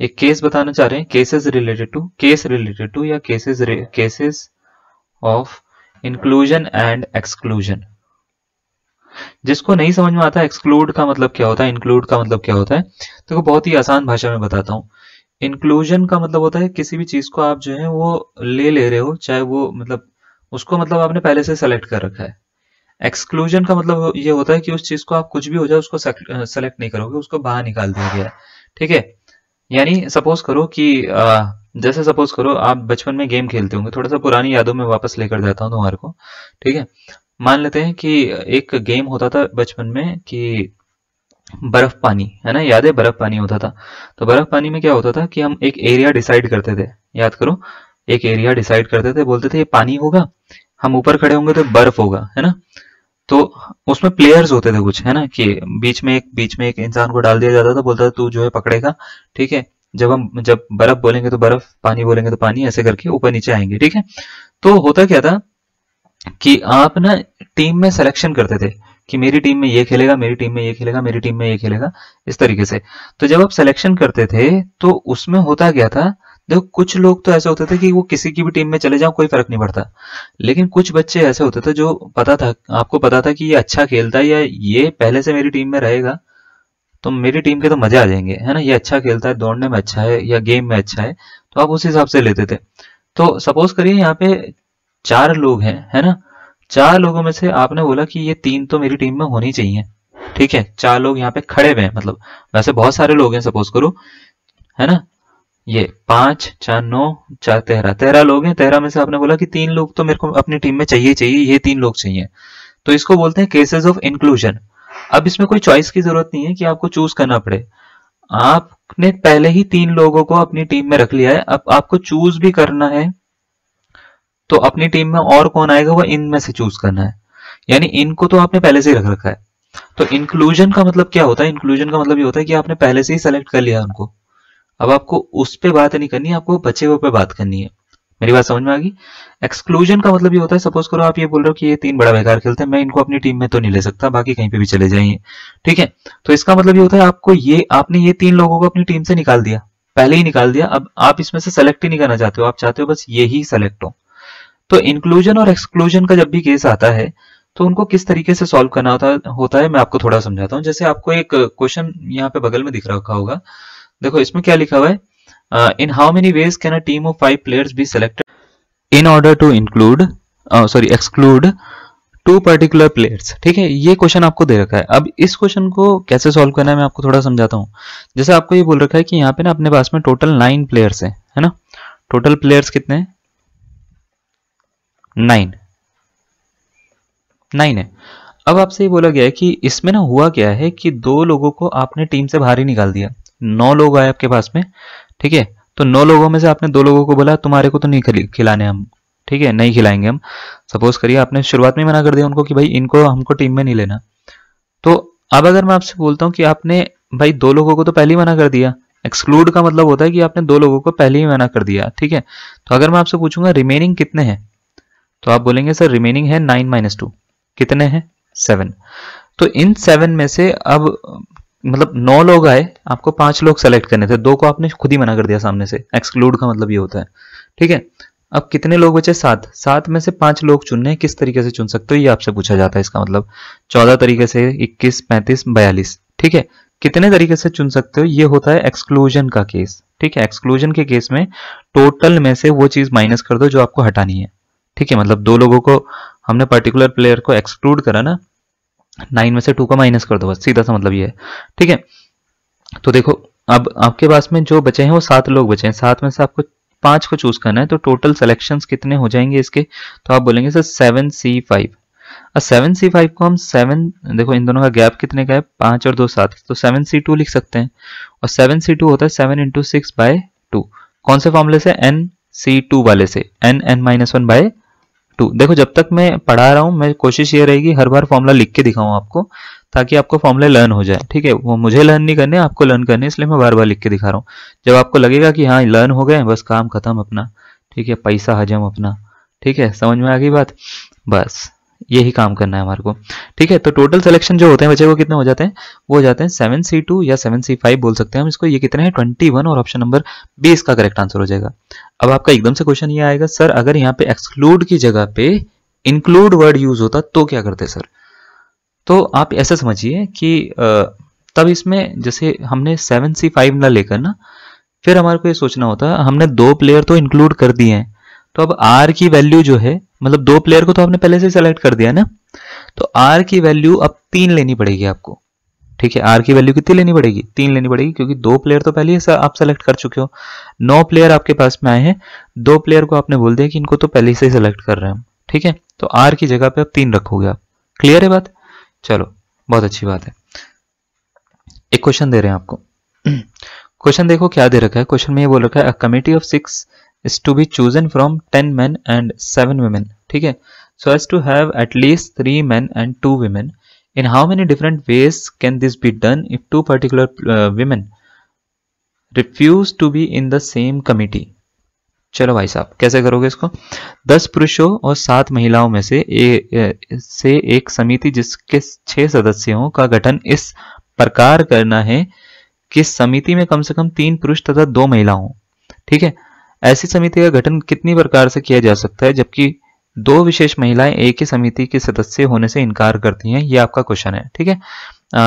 एक केस बताना चाह रहे हैं cases related to case related to या cases cases of inclusion and exclusion जिसको नहीं समझ में आता एक्सक्लूड का मतलब क्या होता है इंक्लूड का मतलब क्या होता है तो बहुत ही आसान भाषा में बताता हूँ इंक्लूजन का मतलब होता है किसी भी चीज को आप जो है वो ले ले रहे हो चाहे वो मतलब उसको मतलब आपने पहले से सेलेक्ट कर रखा है एक्सक्लूजन का मतलब ये होता है कि उस चीज को आप कुछ भी हो जाए उसको सेलेक्ट नहीं करोगे उसको बाहर निकाल दिया गया ठीक है यानी सपोज करो कि आ, जैसे सपोज करो आप बचपन में गेम खेलते होंगे थोड़ा सा पुरानी यादों में वापस लेकर जाता हूँ तुम्हारे को ठीक है मान लेते हैं कि एक गेम होता था बचपन में कि बर्फ पानी है ना याद है बर्फ पानी होता था तो बर्फ पानी में क्या होता था कि हम एक एरिया डिसाइड करते थे याद करो एक एरिया डिसाइड करते थे बोलते थे ये पानी होगा हम ऊपर खड़े होंगे तो बर्फ होगा है ना तो उसमें प्लेयर्स होते थे कुछ है ना कि बीच में एक बीच में एक इंसान को डाल दिया जाता था बोलता था तू जो है पकड़ेगा ठीक है जब हम जब बर्फ बोलेंगे तो बर्फ पानी बोलेंगे तो पानी ऐसे करके ऊपर नीचे आएंगे ठीक है तो होता क्या था कि आप ना टीम में सिलेक्शन करते थे कि मेरी टीम में ये खेलेगा मेरी टीम में ये खेलेगा मेरी टीम में ये खेलेगा इस तरीके से तो जब आप सिलेक्शन करते थे तो उसमें होता क्या था देखो कुछ लोग तो ऐसे होते थे कि वो किसी की भी टीम में चले जाओ कोई फर्क नहीं पड़ता लेकिन कुछ बच्चे ऐसे होते थे जो पता था आपको पता था कि ये अच्छा खेलता है या ये पहले से मेरी टीम में रहेगा तो मेरी टीम के तो मजे आ जाएंगे है ना ये अच्छा खेलता है दौड़ने में अच्छा है या गेम में अच्छा है तो आप उस हिसाब से लेते थे तो सपोज करिए यहाँ पे चार लोग हैं है ना चार लोगों में से आपने बोला कि ये तीन तो मेरी टीम में होनी चाहिए ठीक है चार लोग यहाँ पे खड़े हुए हैं मतलब वैसे बहुत सारे लोग हैं सपोज करो है ना ये पांच चार नौ चार तेरह तेरह लोग हैं तेरह में से आपने बोला कि तीन लोग तो मेरे को अपनी टीम में चाहिए चाहिए ये तीन लोग चाहिए तो इसको बोलते हैं केसेस ऑफ इंक्लूजन अब इसमें कोई चॉइस की जरूरत नहीं है कि आपको चूज करना पड़े आपने पहले ही तीन लोगों को अपनी टीम में रख लिया है अब आपको चूज भी करना है तो अपनी टीम में और कौन आएगा वो इनमें से चूज करना है यानी इनको तो आपने पहले से ही रख रखा है तो इंक्लूजन का मतलब क्या होता है इंक्लूजन का मतलब ये होता है कि आपने पहले से ही सेलेक्ट कर लिया उनको अब आपको उस पर बात नहीं करनी आपको बचे हुए पे बात करनी है मेरी बात समझ में आ गई एक्सक्लूजन का मतलब ये होता है सपोज करो आप ये बोल रहे हो कि ये तीन बड़ा बेकार खेलते हैं मैं इनको अपनी टीम में तो नहीं ले सकता बाकी कहीं पे भी चले जाइए ठीक है तो इसका मतलब ये होता है आपको ये आपने ये तीन लोगों को अपनी टीम से निकाल दिया पहले ही निकाल दिया अब आप इसमें से सेलेक्ट ही नहीं करना चाहते हो आप चाहते हो बस ये ही सेलेक्ट हो तो इंक्लूजन और एक्सक्लूजन का जब भी केस आता है तो उनको किस तरीके से सॉल्व करना होता होता है मैं आपको थोड़ा समझाता हूँ जैसे आपको एक क्वेश्चन यहाँ पे बगल में दिख रखा होगा देखो इसमें क्या लिखा हुआ है Uh, in how many ways can a team of 5 players be selected in order to include uh, sorry exclude to particular players ठीक है ये क्वेश्चन आपको दे रखा है अब इस क्वेश्चन को कैसे सॉल्व करना है मैं आपको थोड़ा समझाता हूँ जैसे आपको ये बोल रखा है कि यहाँ पे ना अपने पास में टोटल नाइन प्लेयर्स हैं है ना टोटल प्लेयर्स कितने नाइन नाइन है अब आपसे ये बोला गया है कि इसमें ना हुआ क्या है कि दो लोगों को आपने टीम से बाहर ही निकाल दिया नौ लोग आए आपके पास में ठीक है तो नौ लोगों में से आपने दो लोगों को बोला तुम्हारे को तो नहीं खिलाने हम ठीक है नहीं खिलाएंगे हम सपोज करिए आपने शुरुआत में मना कर दिया उनको कि भाई इनको हमको टीम में नहीं लेना तो अब अगर मैं आपसे बोलता हूँ कि आपने भाई दो लोगों को तो पहले ही मना कर दिया एक्सक्लूड का मतलब होता है कि आपने दो लोगों को पहले ही मना कर दिया ठीक है तो अगर मैं आपसे पूछूंगा रिमेनिंग कितने हैं तो आप बोलेंगे सर रिमेनिंग है नाइन माइनस टू कितने हैं सेवन तो इन सेवन में से अब मतलब नौ लोग आए आपको पांच लोग सेलेक्ट करने थे दो को आपने खुद ही मना कर दिया सामने से एक्सक्लूड का मतलब ये होता है ठीक है अब कितने लोग बचे सात सात में से पांच लोग चुनने हैं किस तरीके से चुन सकते हो ये आपसे पूछा जाता है इसका मतलब चौदह तरीके से इक्कीस पैंतीस बयालीस ठीक है कितने तरीके से चुन सकते हो ये होता है एक्सक्लूजन का केस ठीक है एक्सक्लूजन के केस में टोटल में से वो चीज माइनस कर दो जो आपको हटानी है ठीक है मतलब दो लोगों को हमने पर्टिकुलर प्लेयर को एक्सक्लूड करा ना नाइन में से टू का माइनस कर दो बस सीधा सा मतलब ये है ठीक है तो देखो अब आपके पास में जो बचे हैं वो सात लोग बचे हैं सात में से आपको पांच को चूज करना है तो टोटल सिलेक्शन कितने हो जाएंगे इसके तो आप बोलेंगे sir seven C five seven C five को हम सेवन देखो इन दोनों का गैप कितने का है पांच और दो सात तो सेवन सी टू लिख सकते हैं और सेवन सी टू होता है seven into six by two कौन से फॉर्मूले से एन सी टू वाले से N N minus one by two देखो जब तक मैं पढ़ा रहा हूँ मैं कोशिश ये रहेगी हर बार फॉर्मूला लिख के दिखाऊँ आपको ताकि आपको फॉर्मूले लर्न हो जाए ठीक है वो मुझे लर्न नहीं करने आपको लर्न करने इसलिए मैं बार बार लिख के दिखा रहा हूँ जब आपको लगेगा कि हाँ लर्न हो गए बस काम खत्म अपना ठीक है पैसा हजम अपना ठीक है समझ में आ गई बात बस यही काम करना है हमारे को ठीक है तो टोटल सिलेक्शन जो होते हैं बच्चे वो कितने हो जाते हैं वो हो जाते हैं सेवन सी टू या सेवन सी फाइव बोल सकते हैं हम इसको ये कितने हैं ट्वेंटी वन और ऑप्शन नंबर बी इसका करेक्ट आंसर हो जाएगा अब आपका एकदम से क्वेश्चन ये आएगा सर अगर यहाँ पे एक्सक्लूड की जगह पे इंक्लूड वर्ड यूज होता तो क्या करते सर तो आप ऐसा समझिए कि तब इसमें जैसे हमने सेवन सी फाइव ना लेकर ना फिर हमारे को ये सोचना होता हमने दो प्लेयर तो इंक्लूड कर दिए हैं तो अब आर की वैल्यू जो है मतलब दो प्लेयर को तो आपने पहले से सेलेक्ट कर दिया ना तो आर की वैल्यू अब तीन लेनी पड़ेगी आपको ठीक है आर की वैल्यू कितनी लेनी पड़ेगी तीन लेनी पड़ेगी क्योंकि दो प्लेयर तो पहले ही आप सेलेक्ट कर चुके हो नौ प्लेयर आपके पास में आए हैं दो प्लेयर को आपने बोल दिया कि इनको तो पहले से ही सेलेक्ट कर रहे हैं हम ठीक है तो आर की जगह पे आप तीन रखोगे आप क्लियर है बात चलो बहुत अच्छी बात है एक क्वेश्चन दे रहे हैं आपको क्वेश्चन देखो क्या दे रखा है क्वेश्चन में ये बोल रखा है committee of six is to be chosen from 10 men and 7 women theek hai so as to have at least 3 men and 2 women in how many different ways can this be done if two particular uh, women refuse to be in the same committee चलो भाई साहब कैसे करोगे इसको दस पुरुषों और सात महिलाओं में से ए, ए, से एक समिति जिसके छह सदस्यों का गठन इस प्रकार करना है कि समिति में कम से कम तीन पुरुष तथा दो महिलाओं ठीक है ऐसी समिति का गठन कितनी प्रकार से किया जा सकता है जबकि दो विशेष महिलाएं एक ही समिति के सदस्य होने से इनकार करती हैं ये आपका क्वेश्चन है ठीक है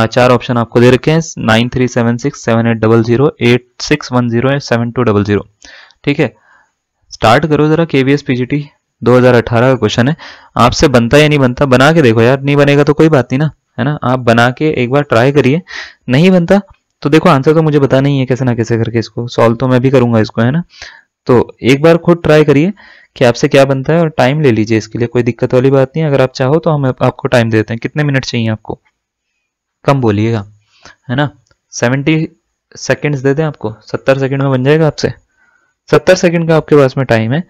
चार ऑप्शन आपको दे रखे हैं nine three seven six seven eight double zero eight six one zero seven two double zero ठीक है स्टार्ट करो जरा केवीएस पीजीटी 2018 का क्वेश्चन है आपसे बनता या नहीं बनता बना के देखो यार नहीं बनेगा तो कोई बात नहीं ना है ना आप बना के एक बार ट्राई करिए नहीं बनता तो देखो आंसर तो मुझे पता नहीं है कैसे ना कैसे करके इसको सॉल्व तो मैं भी करूंगा इसको है ना तो एक बार खुद ट्राई करिए कि आपसे क्या बनता है और टाइम ले लीजिए इसके लिए कोई दिक्कत वाली बात नहीं अगर आप चाहो तो हम आपको टाइम देते हैं कितने मिनट चाहिए आपको कम बोलिएगा है ना सेवेंटी सेकेंड्स दे दें आपको सत्तर सेकेंड में बन जाएगा आपसे सत्तर सेकेंड का आपके पास में टाइम है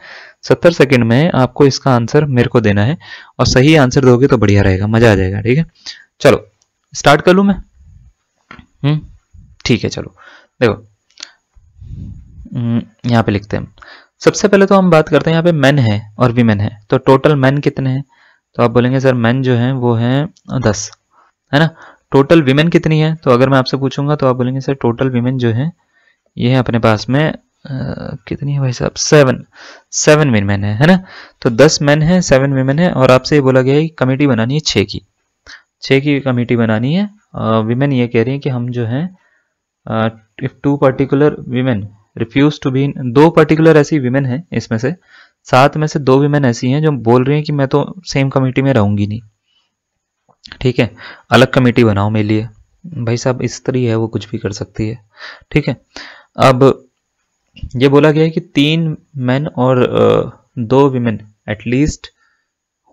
सत्तर सेकेंड में आपको इसका आंसर मेरे को देना है और सही आंसर दोगे तो बढ़िया रहेगा मजा आ जाएगा ठीक है चलो स्टार्ट कर लू मैं हम्म, ठीक है चलो देखो हम्म, यहाँ पे लिखते हैं सबसे पहले तो हम बात करते हैं यहाँ पे मेन है और वीमेन है तो टोटल मेन कितने हैं तो आप बोलेंगे सर मेन जो है वो है दस है ना टोटल वीमेन कितनी है तो अगर मैं आपसे पूछूंगा तो आप बोलेंगे सर टोटल वीमेन जो है ये है अपने पास में आ, कितनी है भाई साहब सेवन सेवन वीमेन है है ना तो दस मैन है सेवन वीमेन है और आपसे ये बोला गया है कमेटी बनानी है छः की छः की कमेटी बनानी है वीमेन ये कह रही है कि हम जो है if two particular women refuse to be दो पर्टिकुलर ऐसी विमेन है इसमें से सात में से दो विमेन ऐसी हैं जो बोल रही हैं कि मैं तो सेम कमेटी में रहूंगी नहीं ठीक है अलग कमेटी बनाओ मेरे लिए भाई साहब स्त्री है वो कुछ भी कर सकती है ठीक है अब ये बोला गया है कि तीन मैन और दो विमेन एटलीस्ट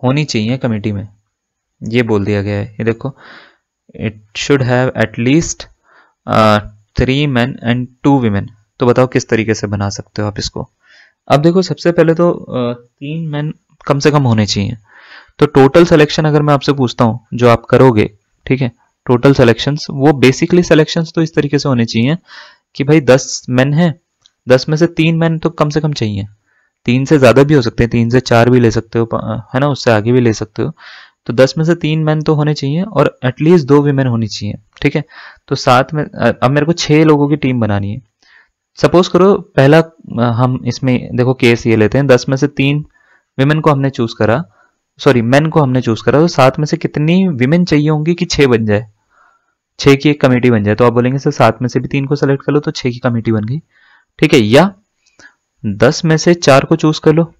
होनी चाहिए कमेटी में ये बोल दिया गया है ये देखो it should have at least three man and two women तो बताओ किस तरीके से बना सकते हो आप इसको अब देखो सबसे पहले तो तीन मैन कम से कम होने चाहिए तो टोटल सिलेक्शन अगर मैं आपसे पूछता हूँ जो आप करोगे ठीक है टोटल सिलेक्शन वो बेसिकली सिलेक्शन तो इस तरीके से होने चाहिए कि भाई दस मैन है दस में से तीन मैन तो कम से कम चाहिए तीन से ज़्यादा भी हो सकते हैं तीन से चार भी ले सकते हो है ना उससे आगे भी ले सकते हो तो दस में से तीन मैन तो होने चाहिए और एटलीस्ट दो वीमेन होनी चाहिए ठीक है तो साथ में अब मेरे को छह लोगों की टीम बनानी है सपोज करो पहला हम इसमें देखो केस ये लेते हैं दस में से तीन विमेन को हमने चूज करा सॉरी मेन को हमने चूज करा तो सात में से कितनी विमेन चाहिए होंगी कि छह बन जाए छह की एक कमेटी बन जाए तो आप बोलेंगे सर सात में से भी तीन को सेलेक्ट कर लो तो छह की कमेटी बन गई ठीक है या दस में से चार को चूज कर लो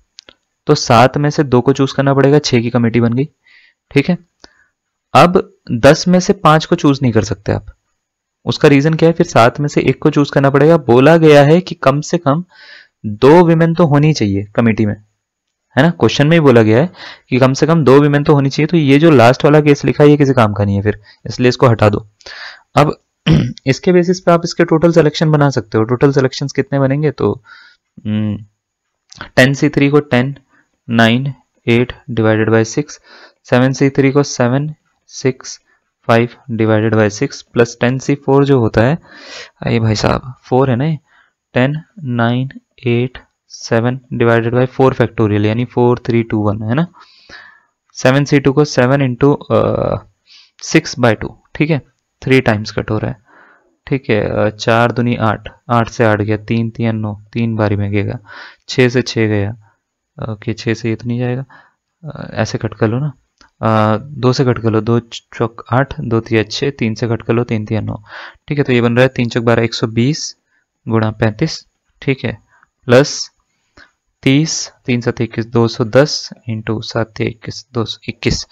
तो सात में से दो को चूज करना पड़ेगा छह की कमेटी बन गई ठीक है अब दस में से पांच को चूज नहीं कर सकते आप उसका रीजन क्या है फिर साथ में से एक को चूज करना पड़ेगा बोला गया है कि कम से कम दो विमेन तो होनी चाहिए कमेटी में है ना क्वेश्चन में ही बोला गया है कि कम से कम दो विमेन तो होनी चाहिए तो ये जो लास्ट वाला केस लिखा है ये किसी काम का नहीं है फिर इसलिए इसको हटा दो अब इसके बेसिस पे आप इसके टोटल सिलेक्शन बना सकते हो टोटल सिलेक्शन कितने बनेंगे तो टेन सी थ्री को ten nine eight divided by six seven C three को seven six five divided by six plus ten C four जो होता है ये भाई साहब फोर है ना ten nine eight seven divided by four factorial यानी फोर थ्री टू वन है ना सेवन सी टू को seven into six by two ठीक है थ्री टाइम्स कट हो रहा है ठीक है uh, चार दुनी आठ आठ से आठ गया तीन तीन नौ तीन बारी में गएगा छः से छः गया ओके छः से ये तो नहीं जाएगा uh, ऐसे कट कर लो ना दो से घट कर लो दो चौक आठ दो तीन छः तीन से घट कर लो तीन तीन नौ ठीक है तो ये बन रहा है तीन चौक बारह एक सौ बीस गुणा पैंतीस ठीक है प्लस तीस तीन सात इक्कीस दो सौ दस इंटू सात इक्कीस दो सौ इक्कीस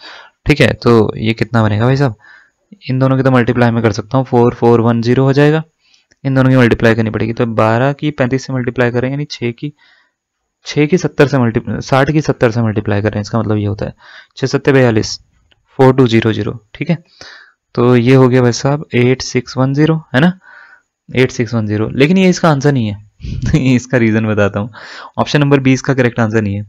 ठीक है तो ये कितना बनेगा भाई साहब इन दोनों की तो मल्टीप्लाई मैं कर सकता हूँ फोर फोर वन जीरो हो जाएगा इन दोनों की मल्टीप्लाई करनी पड़ेगी तो बारह की पैंतीस से मल्टीप्लाई करें यानी छः की छः की सत्तर से मल्टीप्लाई साठ की सत्तर से मल्टीप्लाई करें इसका मतलब ये होता है छः सत्तर बयालीस फोर टू जीरो जीरो ठीक है तो ये हो गया भाई साहब एट सिक्स वन जीरो है ना एट सिक्स वन जीरो लेकिन ये इसका आंसर नहीं है इसका रीज़न बताता हूँ ऑप्शन नंबर बी इसका करेक्ट आंसर नहीं है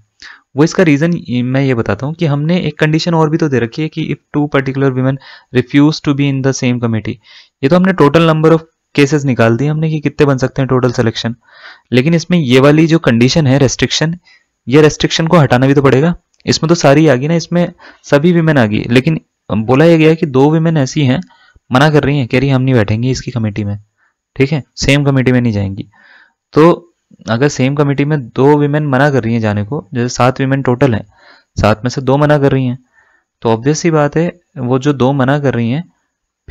वो इसका रीज़न मैं ये बताता हूँ कि हमने एक कंडीशन और भी तो दे रखी है कि if two particular women refuse to be in the same committee ये तो हमने टोटल नंबर ऑफ केसेस निकाल दिए हमने कि कितने बन सकते हैं टोटल सिलेक्शन लेकिन इसमें ये वाली जो कंडीशन है रेस्ट्रिक्शन ये रेस्ट्रिक्शन को हटाना भी तो पड़ेगा इसमें तो सारी आ गई ना इसमें सभी विमेन आ गई लेकिन बोला यह गया कि दो विमेन ऐसी हैं मना कर रही हैं कह रही हम नहीं बैठेंगे इसकी कमेटी में ठीक है सेम कमेटी में नहीं जाएंगी तो अगर सेम कमेटी में दो विमेन मना कर रही हैं जाने को जैसे सात विमेन टोटल हैं सात में से दो मना कर रही हैं तो ऑब्वियस ही बात है वो जो दो मना कर रही हैं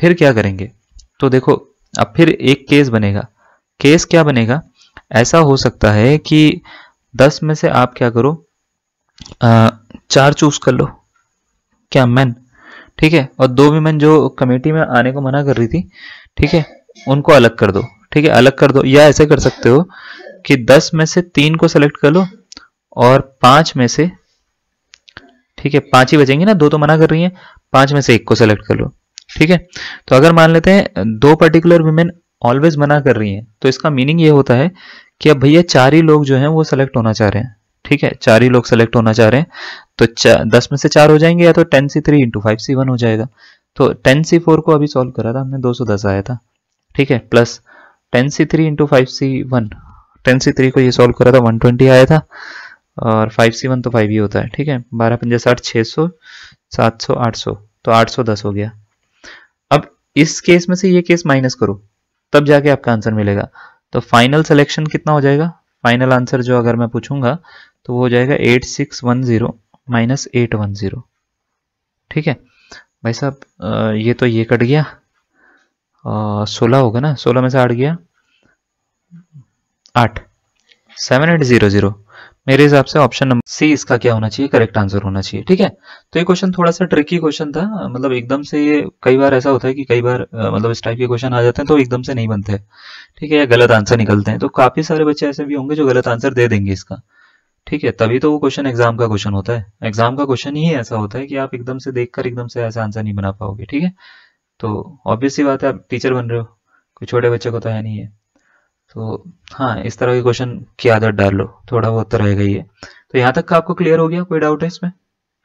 फिर क्या करेंगे तो देखो अब फिर एक केस बनेगा केस क्या बनेगा ऐसा हो सकता है कि दस में से आप क्या करो आ, चार चूज कर लो क्या मैन ठीक है और दो भी मैन जो कमेटी में आने को मना कर रही थी ठीक है उनको अलग कर दो ठीक है अलग कर दो या ऐसे कर सकते हो कि दस में से तीन को सेलेक्ट कर लो और पांच में से ठीक है पांच ही बचेंगे ना दो तो मना कर रही हैं पांच में से एक को सेलेक्ट कर लो ठीक है तो अगर मान लेते हैं दो पर्टिकुलर वुमेन ऑलवेज मना कर रही हैं तो इसका मीनिंग ये होता है कि अब भैया चार ही लोग जो हैं वो सेलेक्ट होना चाह रहे हैं ठीक है चार ही लोग सेलेक्ट होना चाह रहे हैं तो दस में से चार हो जाएंगे या तो ten C three into five C one हो जाएगा तो टेन सी फोर को अभी सॉल्व करा था हमने दो सौ दस आया था ठीक है plus ten C three into five C one ten C three को ये सॉल्व करा था वन ट्वेंटी आया था और फाइव सी वन तो फाइव ही होता है ठीक है बारह पंजा साठ छः सौ सात सौ आठ सौ तो आठ सौ दस हो गया इस केस में से ये केस माइनस करो तब जाके आपका आंसर मिलेगा तो फाइनल सिलेक्शन कितना हो जाएगा फाइनल आंसर जो अगर मैं पूछूंगा तो वो हो जाएगा eight six one zero minus eight one zero ठीक है भाई साहब ये तो ये कट गया सोलह होगा ना सोलह में से आठ गया आठ सेवन एट जीरो जीरो मेरे हिसाब से ऑप्शन नंबर सी इसका क्या होना चाहिए करेक्ट आंसर होना चाहिए ठीक है तो ये क्वेश्चन थोड़ा सा ट्रिकी क्वेश्चन था मतलब एकदम से ये कई बार ऐसा होता है कि कई बार मतलब इस टाइप के क्वेश्चन आ जाते हैं तो एकदम से नहीं बनते ठीक है या गलत आंसर निकलते हैं तो काफी सारे बच्चे ऐसे भी होंगे जो गलत आंसर दे देंगे इसका ठीक है तभी तो वो क्वेश्चन एग्जाम का क्वेश्चन होता है एग्जाम का क्वेश्चन ही ऐसा होता है कि आप एकदम से देखकर एकदम से ऐसा आंसर नहीं बना पाओगे ठीक है तो ऑब्वियसली बात है आप टीचर बन रहे हो कोई छोटे बच्चे को तो है नहीं है तो हाँ इस तरह के क्वेश्चन की आदत डाल लो थोड़ा बहुत तो रहेगा ही तो यहाँ तक का आपको क्लियर हो गया कोई डाउट है इसमें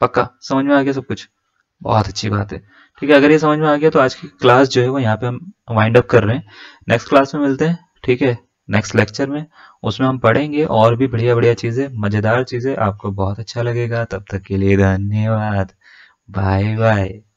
पक्का समझ में आ गया सब कुछ बहुत अच्छी बात है ठीक है अगर ये समझ में आ गया तो आज की क्लास जो है वो यहाँ पे हम वाइंड अप कर रहे हैं नेक्स्ट क्लास में मिलते हैं ठीक है नेक्स्ट लेक्चर में उसमें हम पढ़ेंगे और भी बढ़िया बढ़िया चीजें मजेदार चीजें आपको बहुत अच्छा लगेगा तब तक के लिए धन्यवाद बाय बाय